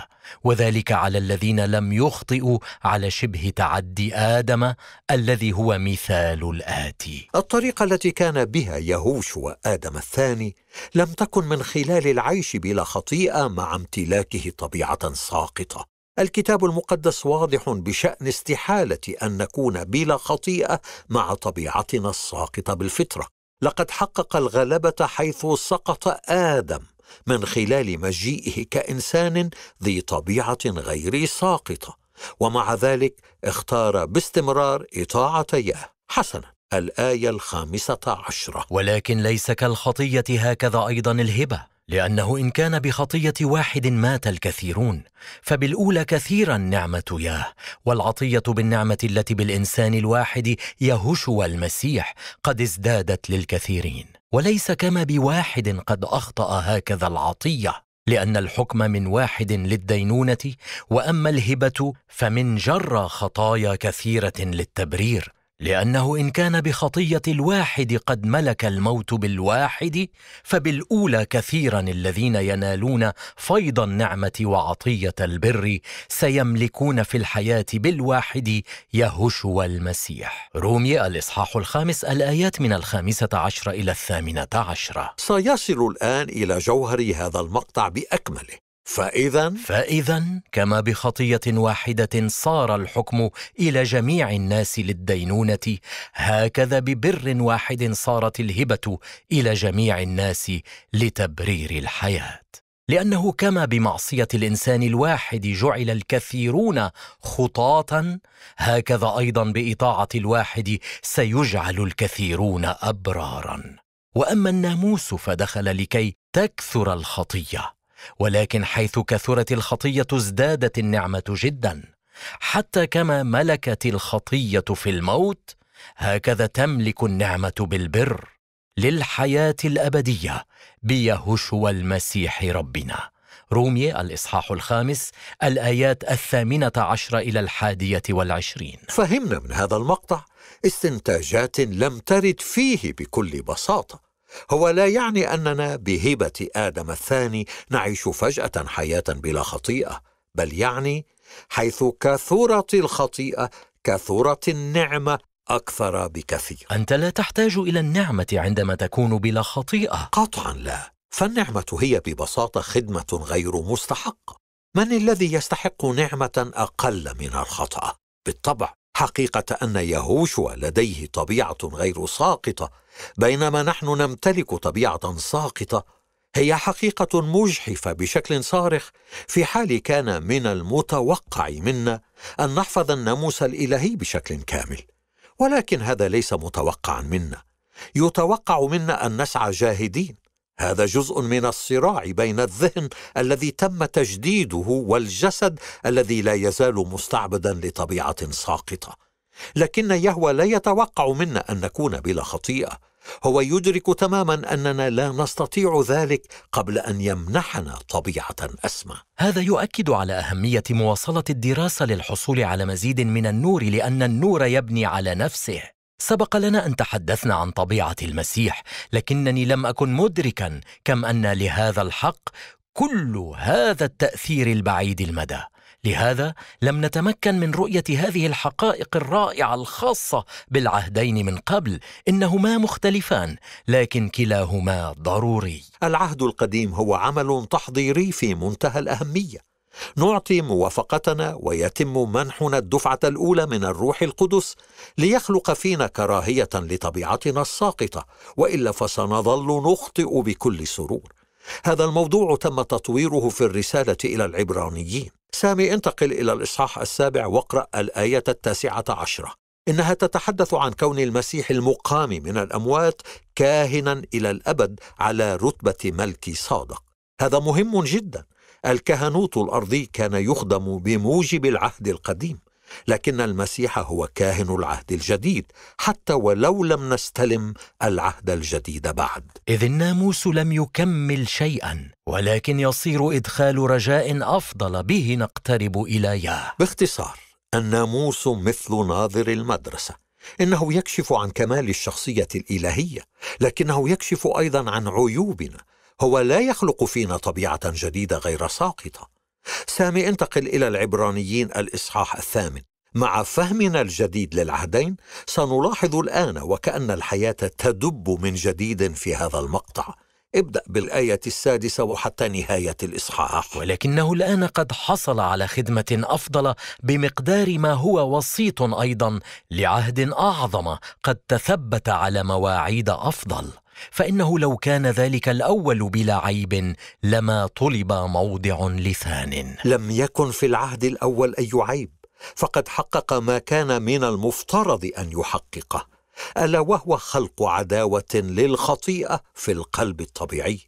وذلك على الذين لم يخطئوا على شبه تعدي ادم الذي هو مثال الاتي الطريقه التي كان بها يهوش وادم الثاني لم تكن من خلال العيش بلا خطيئه مع امتلاكه طبيعه ساقطه الكتاب المقدس واضح بشان استحاله ان نكون بلا خطيئه مع طبيعتنا الساقطه بالفطره لقد حقق الغلبه حيث سقط ادم من خلال مجيئه كانسان ذي طبيعه غير ساقطه ومع ذلك اختار باستمرار اطاعه اياه حسنا الايه الخامسه عشره ولكن ليس كالخطيه هكذا ايضا الهبه لانه ان كان بخطيه واحد مات الكثيرون فبالاولى كثيرا نعمه ياه والعطيه بالنعمه التي بالانسان الواحد يهشو المسيح قد ازدادت للكثيرين وليس كما بواحد قد اخطا هكذا العطيه لان الحكم من واحد للدينونه واما الهبه فمن جرى خطايا كثيره للتبرير لانه ان كان بخطيه الواحد قد ملك الموت بالواحد فبالاولى كثيرا الذين ينالون فيض النعمه وعطيه البر سيملكون في الحياه بالواحد يهشو المسيح رومي الاصحاح الخامس الايات من الخامسه عشر الى الثامنه عشره سيصل الان الى جوهر هذا المقطع باكمله فإذا فإذا كما بخطية واحدة صار الحكم إلى جميع الناس للدينونة هكذا ببر واحد صارت الهبة إلى جميع الناس لتبرير الحياة لأنه كما بمعصية الإنسان الواحد جعل الكثيرون خطاة هكذا أيضا بإطاعة الواحد سيجعل الكثيرون أبراراً وأما الناموس فدخل لكي تكثر الخطية ولكن حيث كثرت الخطيه ازدادت النعمه جدا حتى كما ملكت الخطيه في الموت هكذا تملك النعمه بالبر للحياه الابديه بيهوشوا المسيح ربنا رومية الإصحاح الخامس الآيات الثامنة عشر إلى الحادية والعشرين فهمنا من هذا المقطع استنتاجات لم ترد فيه بكل بساطة هو لا يعني اننا بهبه ادم الثاني نعيش فجاه حياه بلا خطيئه بل يعني حيث كثرت الخطيئه كثرت النعمه اكثر بكثير انت لا تحتاج الى النعمه عندما تكون بلا خطيئه قطعا لا فالنعمه هي ببساطه خدمه غير مستحقه من الذي يستحق نعمه اقل من الخطا بالطبع حقيقه ان يهوشوا لديه طبيعه غير ساقطه بينما نحن نمتلك طبيعه ساقطه هي حقيقه مجحفه بشكل صارخ في حال كان من المتوقع منا ان نحفظ الناموس الالهي بشكل كامل ولكن هذا ليس متوقعا منا يتوقع منا ان نسعى جاهدين هذا جزء من الصراع بين الذهن الذي تم تجديده والجسد الذي لا يزال مستعبدا لطبيعه ساقطه لكن يهوى لا يتوقع منا ان نكون بلا خطيئه هو يدرك تماما اننا لا نستطيع ذلك قبل ان يمنحنا طبيعه اسمى هذا يؤكد على اهميه مواصله الدراسه للحصول على مزيد من النور لان النور يبني على نفسه سبق لنا ان تحدثنا عن طبيعه المسيح لكنني لم اكن مدركا كم ان لهذا الحق كل هذا التاثير البعيد المدى لهذا لم نتمكن من رؤيه هذه الحقائق الرائعه الخاصه بالعهدين من قبل انهما مختلفان لكن كلاهما ضروري العهد القديم هو عمل تحضيري في منتهى الاهميه نعطي موافقتنا ويتم منحنا الدفعه الاولى من الروح القدس ليخلق فينا كراهيه لطبيعتنا الساقطه والا فسنظل نخطئ بكل سرور هذا الموضوع تم تطويره في الرساله الى العبرانيين سامي انتقل الى الاصحاح السابع واقرا الايه التاسعه عشره انها تتحدث عن كون المسيح المقام من الاموات كاهنا الى الابد على رتبه ملك صادق هذا مهم جدا الكهنوت الارضي كان يخدم بموجب العهد القديم لكن المسيح هو كاهن العهد الجديد حتى ولو لم نستلم العهد الجديد بعد اذ الناموس لم يكمل شيئا ولكن يصير ادخال رجاء افضل به نقترب اليه باختصار الناموس مثل ناظر المدرسه انه يكشف عن كمال الشخصيه الالهيه لكنه يكشف ايضا عن عيوبنا هو لا يخلق فينا طبيعة جديدة غير ساقطة سامي انتقل إلى العبرانيين الإصحاح الثامن مع فهمنا الجديد للعهدين سنلاحظ الآن وكأن الحياة تدب من جديد في هذا المقطع ابدأ بالآية السادسة وحتى نهاية الإصحاح ولكنه الآن قد حصل على خدمة أفضل بمقدار ما هو وسيط أيضا لعهد أعظم قد تثبت على مواعيد أفضل فانه لو كان ذلك الاول بلا عيب لما طلب موضع لثان لم يكن في العهد الاول اي عيب فقد حقق ما كان من المفترض ان يحققه الا وهو خلق عداوه للخطيئه في القلب الطبيعي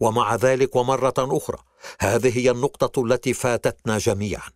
ومع ذلك ومره اخرى هذه هي النقطه التي فاتتنا جميعا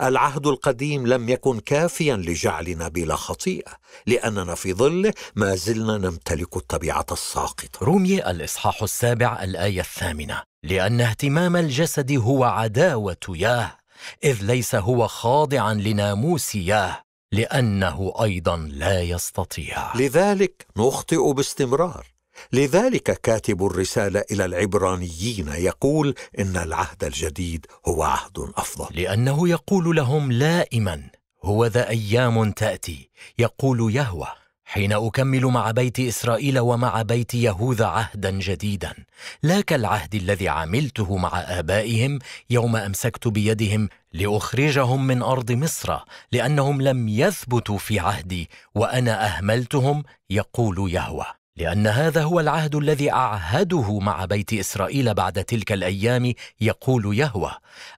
العهد القديم لم يكن كافيا لجعلنا بلا خطيئه لاننا في ظله ما زلنا نمتلك الطبيعه الساقطه رومي الاصحاح السابع الايه الثامنه لان اهتمام الجسد هو عداوه ياه اذ ليس هو خاضعا لناموس ياه لانه ايضا لا يستطيع لذلك نخطئ باستمرار لذلك كاتب الرسالة إلى العبرانيين يقول إن العهد الجديد هو عهد أفضل لأنه يقول لهم لائما هو ذا أيام تأتي يقول يهوى حين أكمل مع بيت إسرائيل ومع بيت يهوذا عهدا جديدا لا كالعهد الذي عملته مع آبائهم يوم أمسكت بيدهم لأخرجهم من أرض مصر لأنهم لم يثبتوا في عهدي وأنا أهملتهم يقول يهوه لان هذا هو العهد الذي اعهده مع بيت اسرائيل بعد تلك الايام يقول يهوه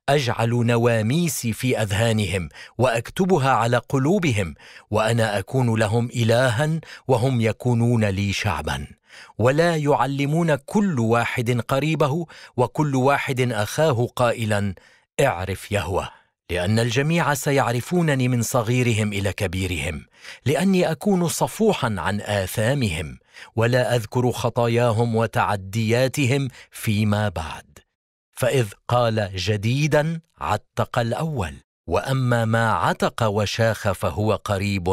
اجعل نواميسي في اذهانهم واكتبها على قلوبهم وانا اكون لهم الها وهم يكونون لي شعبا ولا يعلمون كل واحد قريبه وكل واحد اخاه قائلا اعرف يهوه لان الجميع سيعرفونني من صغيرهم الى كبيرهم لاني اكون صفوحا عن اثامهم ولا اذكر خطاياهم وتعدياتهم فيما بعد فاذ قال جديدا عتق الاول واما ما عتق وشاخ فهو قريب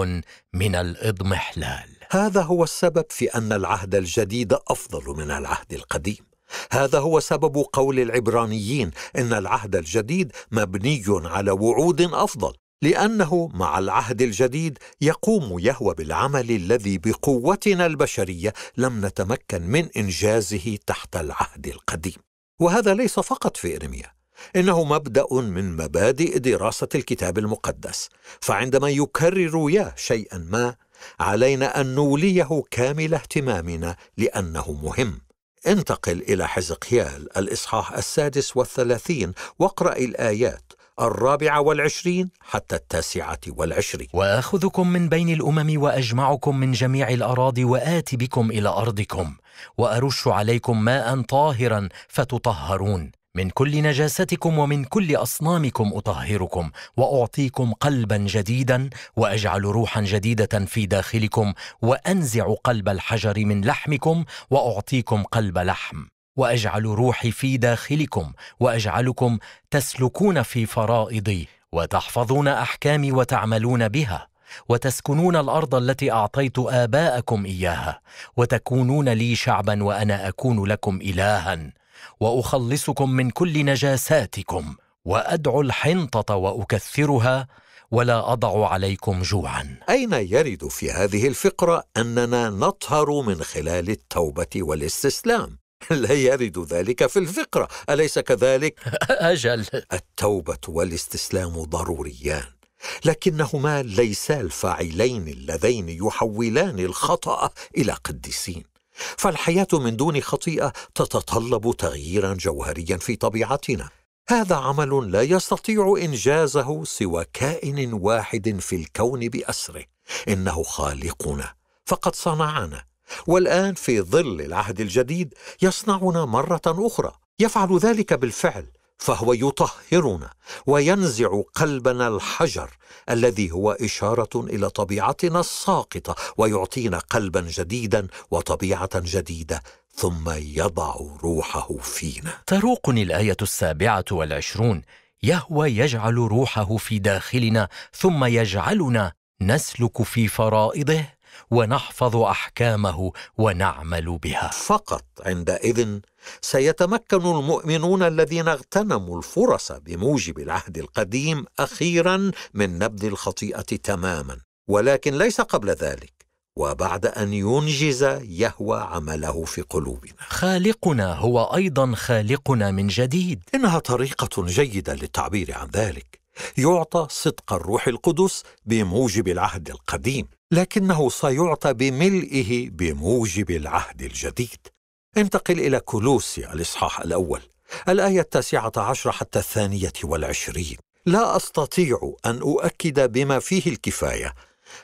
من الاضمحلال هذا هو السبب في ان العهد الجديد افضل من العهد القديم هذا هو سبب قول العبرانيين ان العهد الجديد مبني على وعود افضل لانه مع العهد الجديد يقوم يهوى بالعمل الذي بقوتنا البشريه لم نتمكن من انجازه تحت العهد القديم وهذا ليس فقط في ارميا انه مبدا من مبادئ دراسه الكتاب المقدس فعندما يكرر يا شيئا ما علينا ان نوليه كامل اهتمامنا لانه مهم انتقل الى حزقيال الاصحاح السادس والثلاثين واقرا الايات الرابعة والعشرين حتى التاسعة والعشرين وآخذكم من بين الأمم وأجمعكم من جميع الأراضي وآتي بكم إلى أرضكم وأرش عليكم ماء طاهرا فتطهرون من كل نجاستكم ومن كل اصنامكم اطهركم واعطيكم قلبا جديدا واجعل روحا جديده في داخلكم وانزع قلب الحجر من لحمكم واعطيكم قلب لحم واجعل روحي في داخلكم واجعلكم تسلكون في فرائضي وتحفظون احكامي وتعملون بها وتسكنون الارض التي اعطيت اباءكم اياها وتكونون لي شعبا وانا اكون لكم الها واخلصكم من كل نجاساتكم وادعو الحنطه واكثرها ولا اضع عليكم جوعا اين يرد في هذه الفقره اننا نطهر من خلال التوبه والاستسلام لا يرد ذلك في الفقرة أليس كذلك؟ أجل التوبة والاستسلام ضروريان لكنهما ليسا الفاعلين اللذين يحولان الخطأ إلى قديسين فالحياة من دون خطيئة تتطلب تغييرا جوهريا في طبيعتنا هذا عمل لا يستطيع إنجازه سوى كائن واحد في الكون بأسره إنه خالقنا فقد صنعنا والان في ظل العهد الجديد يصنعنا مره اخرى يفعل ذلك بالفعل فهو يطهرنا وينزع قلبنا الحجر الذي هو اشاره الى طبيعتنا الساقطه ويعطينا قلبا جديدا وطبيعه جديده ثم يضع روحه فينا تروقني الايه السابعه والعشرون يهوى يجعل روحه في داخلنا ثم يجعلنا نسلك في فرائضه ونحفظ احكامه ونعمل بها فقط عندئذ سيتمكن المؤمنون الذين اغتنموا الفرص بموجب العهد القديم اخيرا من نبذ الخطيئه تماما ولكن ليس قبل ذلك وبعد ان ينجز يهوى عمله في قلوبنا. خالقنا هو ايضا خالقنا من جديد. انها طريقه جيده للتعبير عن ذلك. يعطى صدق الروح القدس بموجب العهد القديم لكنه سيعطى بملئه بموجب العهد الجديد انتقل إلى كولوسيا الإصحاح الأول الآية التاسعة عشر حتى الثانية والعشرين لا أستطيع أن أؤكد بما فيه الكفاية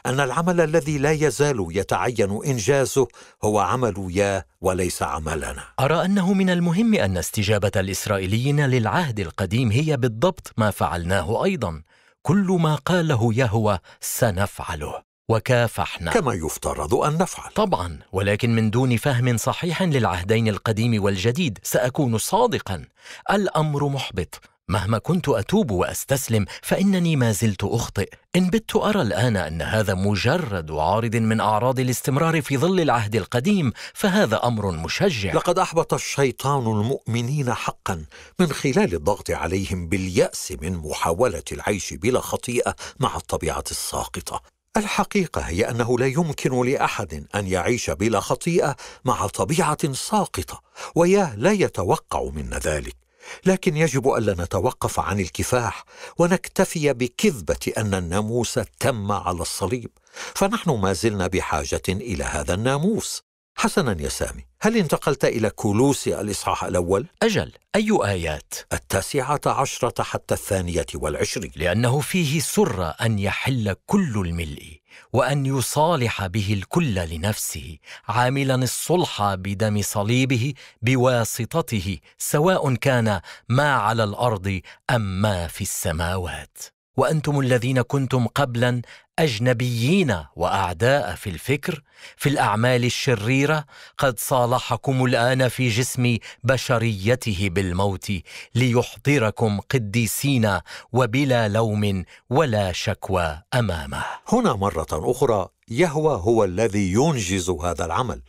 ان العمل الذي لا يزال يتعين انجازه هو عمل يا وليس عملنا ارى انه من المهم ان استجابه الاسرائيليين للعهد القديم هي بالضبط ما فعلناه ايضا كل ما قاله يهوى سنفعله وكافحنا كما يفترض ان نفعل طبعا ولكن من دون فهم صحيح للعهدين القديم والجديد ساكون صادقا الامر محبط مهما كنت اتوب واستسلم فانني ما زلت اخطئ ان بت ارى الان ان هذا مجرد عارض من اعراض الاستمرار في ظل العهد القديم فهذا امر مشجع لقد احبط الشيطان المؤمنين حقا من خلال الضغط عليهم بالياس من محاوله العيش بلا خطيئه مع الطبيعه الساقطه الحقيقه هي انه لا يمكن لاحد ان يعيش بلا خطيئه مع طبيعه ساقطه وياه لا يتوقع منا ذلك لكن يجب الا نتوقف عن الكفاح ونكتفي بكذبه ان الناموس تم على الصليب فنحن ما زلنا بحاجه الى هذا الناموس حسنا يا سامي هل انتقلت إلى كولوسي الإصحاح الأول؟ أجل أي آيات؟ التاسعة عشرة حتى الثانية والعشرين لأنه فيه سر أن يحل كل الملء وأن يصالح به الكل لنفسه عاملا الصلح بدم صليبه بواسطته سواء كان ما على الأرض أم ما في السماوات وانتم الذين كنتم قبلا اجنبيين واعداء في الفكر في الاعمال الشريره قد صالحكم الان في جسم بشريته بالموت ليحضركم قديسين وبلا لوم ولا شكوى امامه هنا مره اخرى يهوى هو الذي ينجز هذا العمل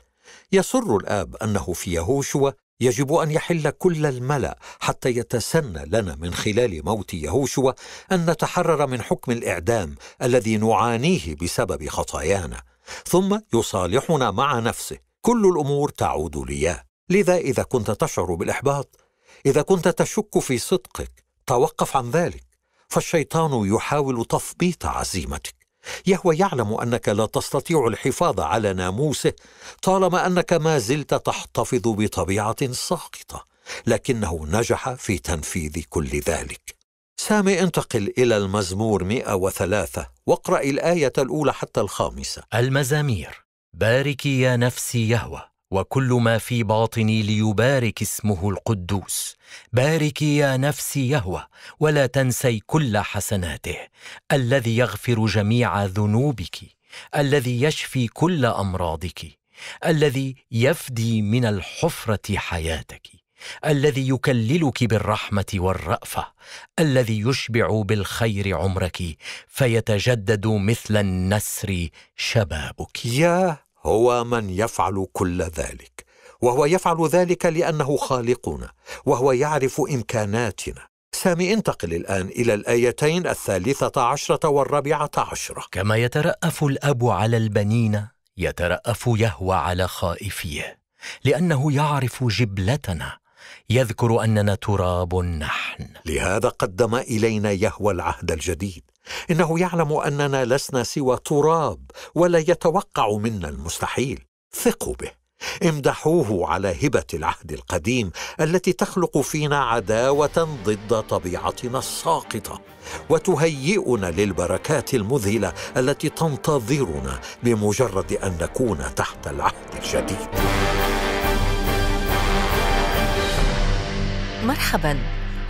يسر الاب انه في يهوشوى يجب ان يحل كل الملا حتى يتسنى لنا من خلال موت يهوشوا ان نتحرر من حكم الاعدام الذي نعانيه بسبب خطايانا ثم يصالحنا مع نفسه كل الامور تعود لياه لذا اذا كنت تشعر بالاحباط اذا كنت تشك في صدقك توقف عن ذلك فالشيطان يحاول تثبيط عزيمتك يهوى يعلم انك لا تستطيع الحفاظ على ناموسه طالما انك ما زلت تحتفظ بطبيعه ساقطه لكنه نجح في تنفيذ كل ذلك سامي انتقل الى المزمور 103 واقرا الايه الاولى حتى الخامسه المزامير باركي يا نفسي يهوى وكل ما في باطني ليبارك اسمه القدوس باركي يا نفسي يهوى ولا تنسي كل حسناته الذي يغفر جميع ذنوبك الذي يشفي كل امراضك الذي يفدي من الحفره حياتك الذي يكللك بالرحمه والرافه الذي يشبع بالخير عمرك فيتجدد مثل النسر شبابك يا هو من يفعل كل ذلك وهو يفعل ذلك لانه خالقنا وهو يعرف امكاناتنا سامي انتقل الآن إلى الآيتين الثالثة عشرة والرابعة عشرة كما يترأف الأب على البنين يترأف يهوى على خائفيه لأنه يعرف جبلتنا يذكر اننا تراب نحن لهذا قدم الينا يهوى العهد الجديد انه يعلم اننا لسنا سوى تراب ولا يتوقع منا المستحيل ثقوا به امدحوه على هبه العهد القديم التي تخلق فينا عداوه ضد طبيعتنا الساقطه وتهيئنا للبركات المذهله التي تنتظرنا بمجرد ان نكون تحت العهد الجديد مرحبا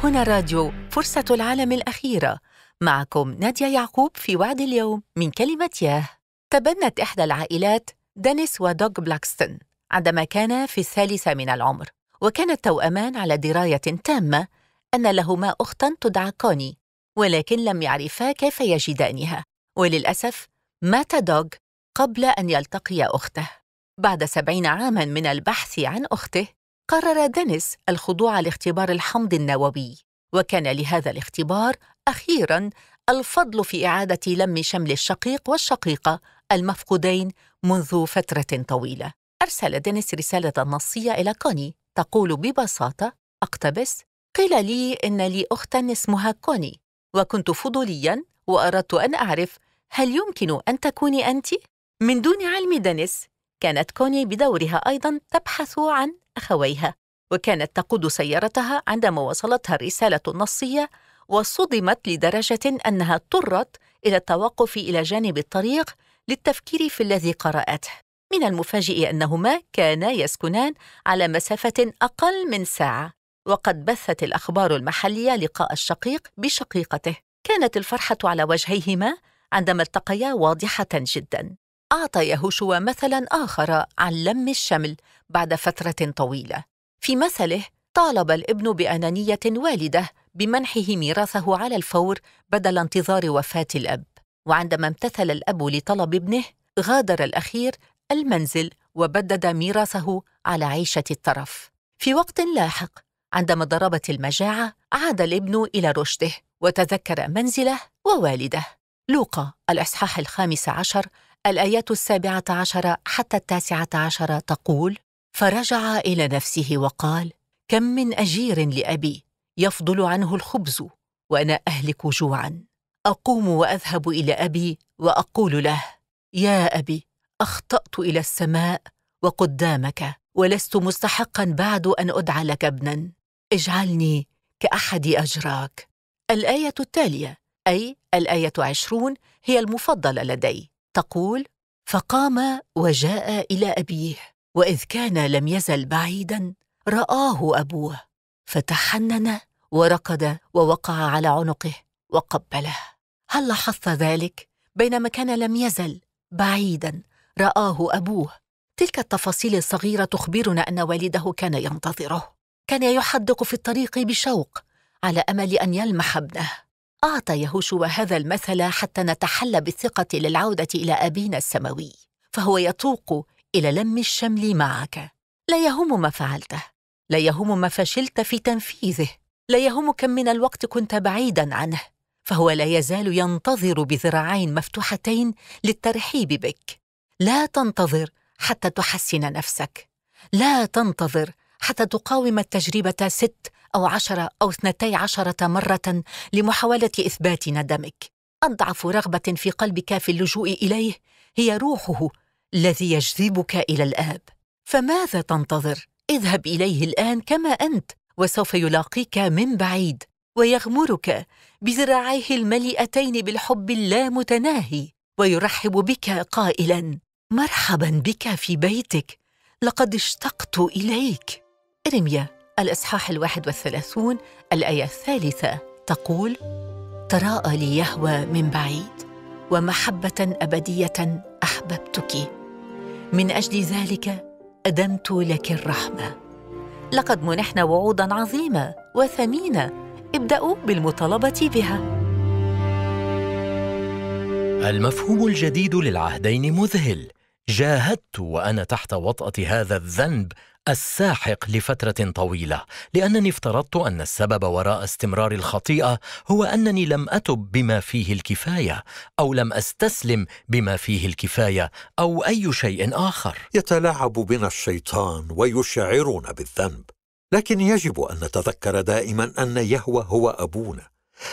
هنا راديو فرصة العالم الأخيرة معكم نادية يعقوب في وعد اليوم من كلمة ياه تبنت إحدى العائلات دينيس ودوغ بلاكستون عندما كانا في الثالثة من العمر وكان التوأمان على دراية تامة أن لهما أختا تدعى كوني ولكن لم يعرفا كيف يجدانها وللأسف مات دوغ قبل أن يلتقي أخته بعد سبعين عاماً من البحث عن أخته قرر دينيس الخضوع لاختبار الحمض النووي وكان لهذا الاختبار اخيرا الفضل في اعاده لم شمل الشقيق والشقيقه المفقودين منذ فتره طويله ارسل دينيس رساله نصيه الى كوني تقول ببساطه اقتبس قيل لي ان لي اختا اسمها كوني وكنت فضوليا واردت ان اعرف هل يمكن ان تكوني انت من دون علم دينيس كانت كوني بدورها ايضا تبحث عن أخويها وكانت تقود سيارتها عندما وصلتها الرسالة النصية وصدمت لدرجة أنها اضطرت إلى التوقف إلى جانب الطريق للتفكير في الذي قرأته من المفاجئ أنهما كانا يسكنان على مسافة أقل من ساعة وقد بثت الأخبار المحلية لقاء الشقيق بشقيقته كانت الفرحة على وجهيهما عندما التقيا واضحة جدا أعطى يهوشوا مثلاً آخر عن لم الشمل بعد فترة طويلة. في مثله طالب الابن بأنانية والده بمنحه ميراثه على الفور بدل انتظار وفاة الأب. وعندما امتثل الأب لطلب ابنه، غادر الأخير المنزل وبدد ميراثه على عيشة الترف. في وقت لاحق، عندما ضربت المجاعة، عاد الابن إلى رشده وتذكر منزله ووالده. لوقا الإصحاح الخامس عشر الآيات السابعة عشرة حتى التاسعة عشرة تقول: فرجع إلى نفسه وقال: كم من أجير لأبي يفضل عنه الخبز وأنا أهلك جوعا. أقوم وأذهب إلى أبي وأقول له: يا أبي أخطأت إلى السماء وقدامك ولست مستحقا بعد أن أدعى لك ابنا. اجعلني كأحد أجراك. الآية التالية أي الآية عشرون هي المفضلة لدي تقول فقام وجاء الى ابيه واذ كان لم يزل بعيدا راه ابوه فتحنن وركض ووقع على عنقه وقبله هل لاحظت ذلك بينما كان لم يزل بعيدا راه ابوه تلك التفاصيل الصغيره تخبرنا ان والده كان ينتظره كان يحدق في الطريق بشوق على امل ان يلمح ابنه أعطى يهوشوا هذا المثل حتى نتحلى بالثقة للعودة إلى أبينا السماوي فهو يتوق إلى لم الشمل معك لا يهم ما فعلته لا يهم ما فشلت في تنفيذه لا يهم كم من الوقت كنت بعيدا عنه فهو لا يزال ينتظر بذراعين مفتوحتين للترحيب بك لا تنتظر حتى تحسن نفسك لا تنتظر حتى تقاوم التجربة ست أو عشرة أو اثنتي عشرة مرة لمحاولة إثبات ندمك أضعف رغبة في قلبك في اللجوء إليه هي روحه الذي يجذبك إلى الآب فماذا تنتظر؟ اذهب إليه الآن كما أنت وسوف يلاقيك من بعيد ويغمرك بذراعيه المليئتين بالحب اللامتناهي ويرحب بك قائلا مرحبا بك في بيتك لقد اشتقت اليك إرميا الإصحاح الواحد والثلاثون الآية الثالثة تقول تراءى لي يهوى من بعيد ومحبة أبدية أحببتك من أجل ذلك أدمت لك الرحمة لقد منحنا وعودا عظيمة وثمينة ابدأوا بالمطالبة بها المفهوم الجديد للعهدين مذهل جاهدت وأنا تحت وطأة هذا الذنب الساحق لفترة طويلة لأنني افترضت أن السبب وراء استمرار الخطيئة هو أنني لم أتب بما فيه الكفاية أو لم أستسلم بما فيه الكفاية أو أي شيء آخر يتلاعب بنا الشيطان ويشعرنا بالذنب لكن يجب أن نتذكر دائما أن يهوى هو أبونا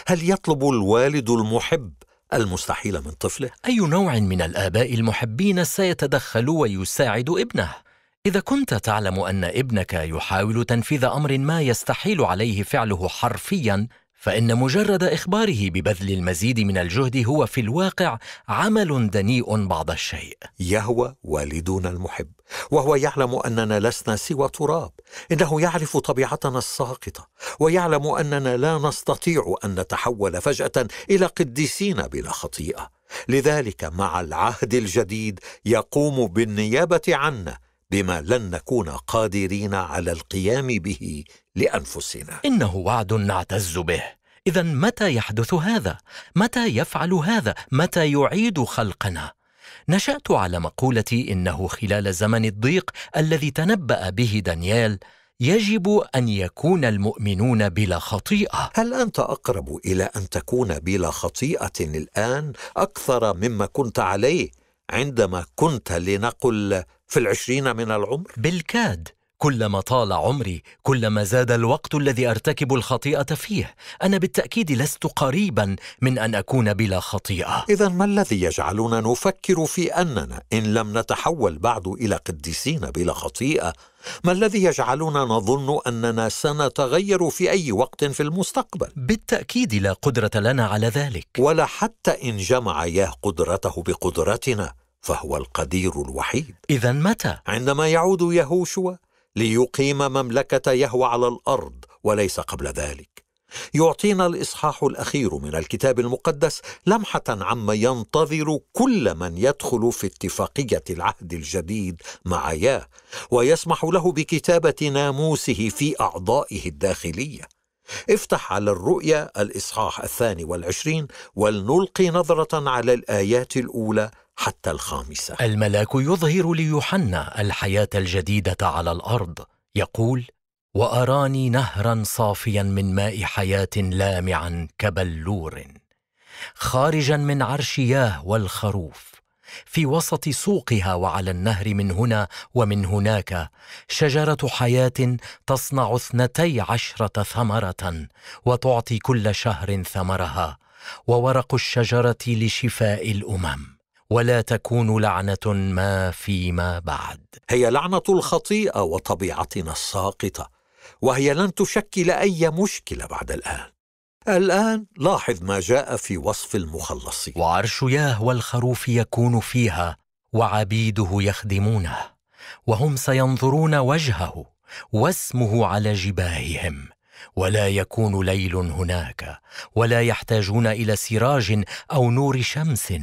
هل يطلب الوالد المحب المستحيل من طفله؟ أي نوع من الآباء المحبين سيتدخل ويساعد ابنه؟ إذا كنت تعلم أن ابنك يحاول تنفيذ أمر ما يستحيل عليه فعله حرفياً، فإن مجرد إخباره ببذل المزيد من الجهد هو في الواقع عمل دنيء بعض الشيء. يهوى والدنا المحب، وهو يعلم أننا لسنا سوى تراب، إنه يعرف طبيعتنا الساقطة، ويعلم أننا لا نستطيع أن نتحول فجأة إلى قديسين بلا خطيئة. لذلك مع العهد الجديد يقوم بالنيابة عنا بما لن نكون قادرين على القيام به لانفسنا انه وعد نعتز به اذا متى يحدث هذا متى يفعل هذا متى يعيد خلقنا نشات على مقوله انه خلال زمن الضيق الذي تنبا به دانيال يجب ان يكون المؤمنون بلا خطيئه هل انت اقرب الى ان تكون بلا خطيئه الان اكثر مما كنت عليه عندما كنت لنقل في العشرين من العمر؟ بالكاد كلما طال عمري كلما زاد الوقت الذي ارتكب الخطيئه فيه انا بالتاكيد لست قريبا من ان اكون بلا خطيئه اذا ما الذي يجعلنا نفكر في اننا ان لم نتحول بعد الى قديسين بلا خطيئه ما الذي يجعلنا نظن اننا سنتغير في اي وقت في المستقبل بالتاكيد لا قدره لنا على ذلك ولا حتى ان جمع ياه قدرته بقدرتنا فهو القدير الوحيد اذا متى عندما يعود يهوشوا ليقيم مملكه يهوى على الارض وليس قبل ذلك يعطينا الاصحاح الاخير من الكتاب المقدس لمحه عما ينتظر كل من يدخل في اتفاقيه العهد الجديد مع ياه ويسمح له بكتابه ناموسه في اعضائه الداخليه افتح على الرؤيا الاصحاح الثاني والعشرين ولنلقي نظره على الايات الاولى حتى الخامسه الملاك يظهر ليوحنا الحياه الجديده على الارض يقول واراني نهرا صافيا من ماء حياه لامعا كبلور خارجا من عرش ياه والخروف في وسط سوقها وعلى النهر من هنا ومن هناك شجره حياه تصنع اثنتي عشره ثمره وتعطي كل شهر ثمرها وورق الشجره لشفاء الامم ولا تكون لعنه ما فيما بعد هي لعنه الخطيئه وطبيعتنا الساقطه وهي لن تشكل أي مشكلة بعد الآن الآن لاحظ ما جاء في وصف المخلص وعرش ياه والخروف يكون فيها وعبيده يخدمونه وهم سينظرون وجهه واسمه على جباههم ولا يكون ليل هناك ولا يحتاجون الى سراج او نور شمس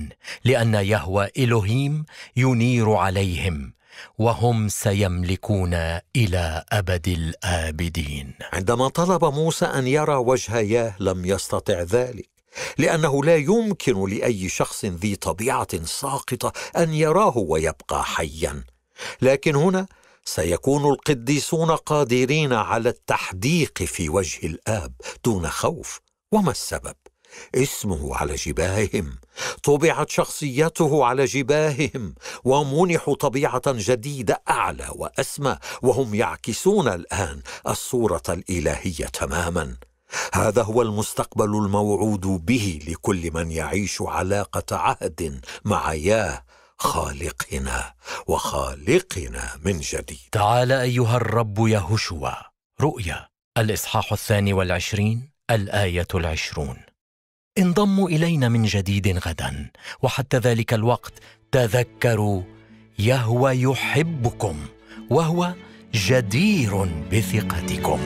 لان يهوى الهيم ينير عليهم وهم سيملكون الى ابد الابدين عندما طلب موسى ان يرى وجه ياه لم يستطع ذلك لانه لا يمكن لاي شخص ذي طبيعه ساقطه ان يراه ويبقى حيا لكن هنا سيكون القديسون قادرين على التحديق في وجه الاب دون خوف وما السبب اسمه على جباههم طبعت شخصيته على جباههم ومنحوا طبيعه جديده اعلى واسمى وهم يعكسون الان الصوره الالهيه تماما هذا هو المستقبل الموعود به لكل من يعيش علاقه عهد مع ياه خالقنا وخالقنا من جديد تعال أيها الرب يهوشوا رؤيا الإصحاح الثاني والعشرين الآية العشرون انضموا الينا من جديد غدا وحتى ذلك الوقت تذكروا يهوى يحبكم وهو جدير بثقتكم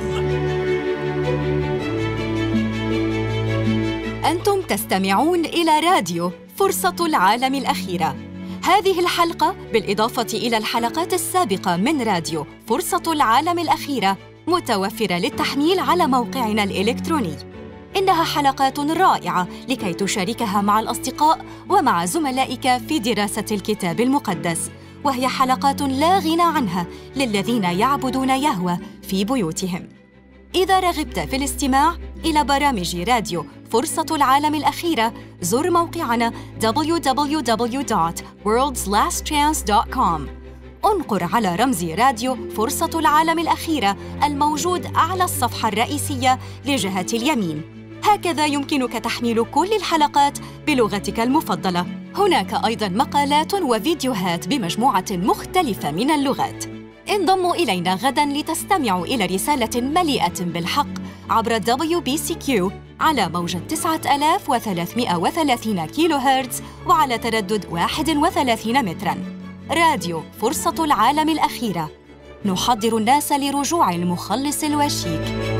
انتم تستمعون الى راديو فرصه العالم الاخيره هذه الحلقه بالاضافه الى الحلقات السابقه من راديو فرصه العالم الاخيره متوفره للتحميل على موقعنا الالكتروني إنها حلقات رائعة لكي تشاركها مع الأصدقاء ومع زملائك في دراسة الكتاب المقدس وهي حلقات لا غنى عنها للذين يعبدون يهوى في بيوتهم إذا رغبت في الاستماع إلى برامج راديو فرصة العالم الأخيرة زر موقعنا www.worldslastchance.com انقر على رمز راديو فرصة العالم الأخيرة الموجود أعلى الصفحة الرئيسية لجهة اليمين هكذا يمكنك تحميل كل الحلقات بلغتك المفضلة هناك أيضاً مقالات وفيديوهات بمجموعة مختلفة من اللغات انضموا إلينا غداً لتستمعوا إلى رسالة مليئة بالحق عبر WBCQ على موجة 9330 كيلو هرتز وعلى تردد 31 متراً راديو فرصة العالم الأخيرة نحضر الناس لرجوع المخلص الوشيك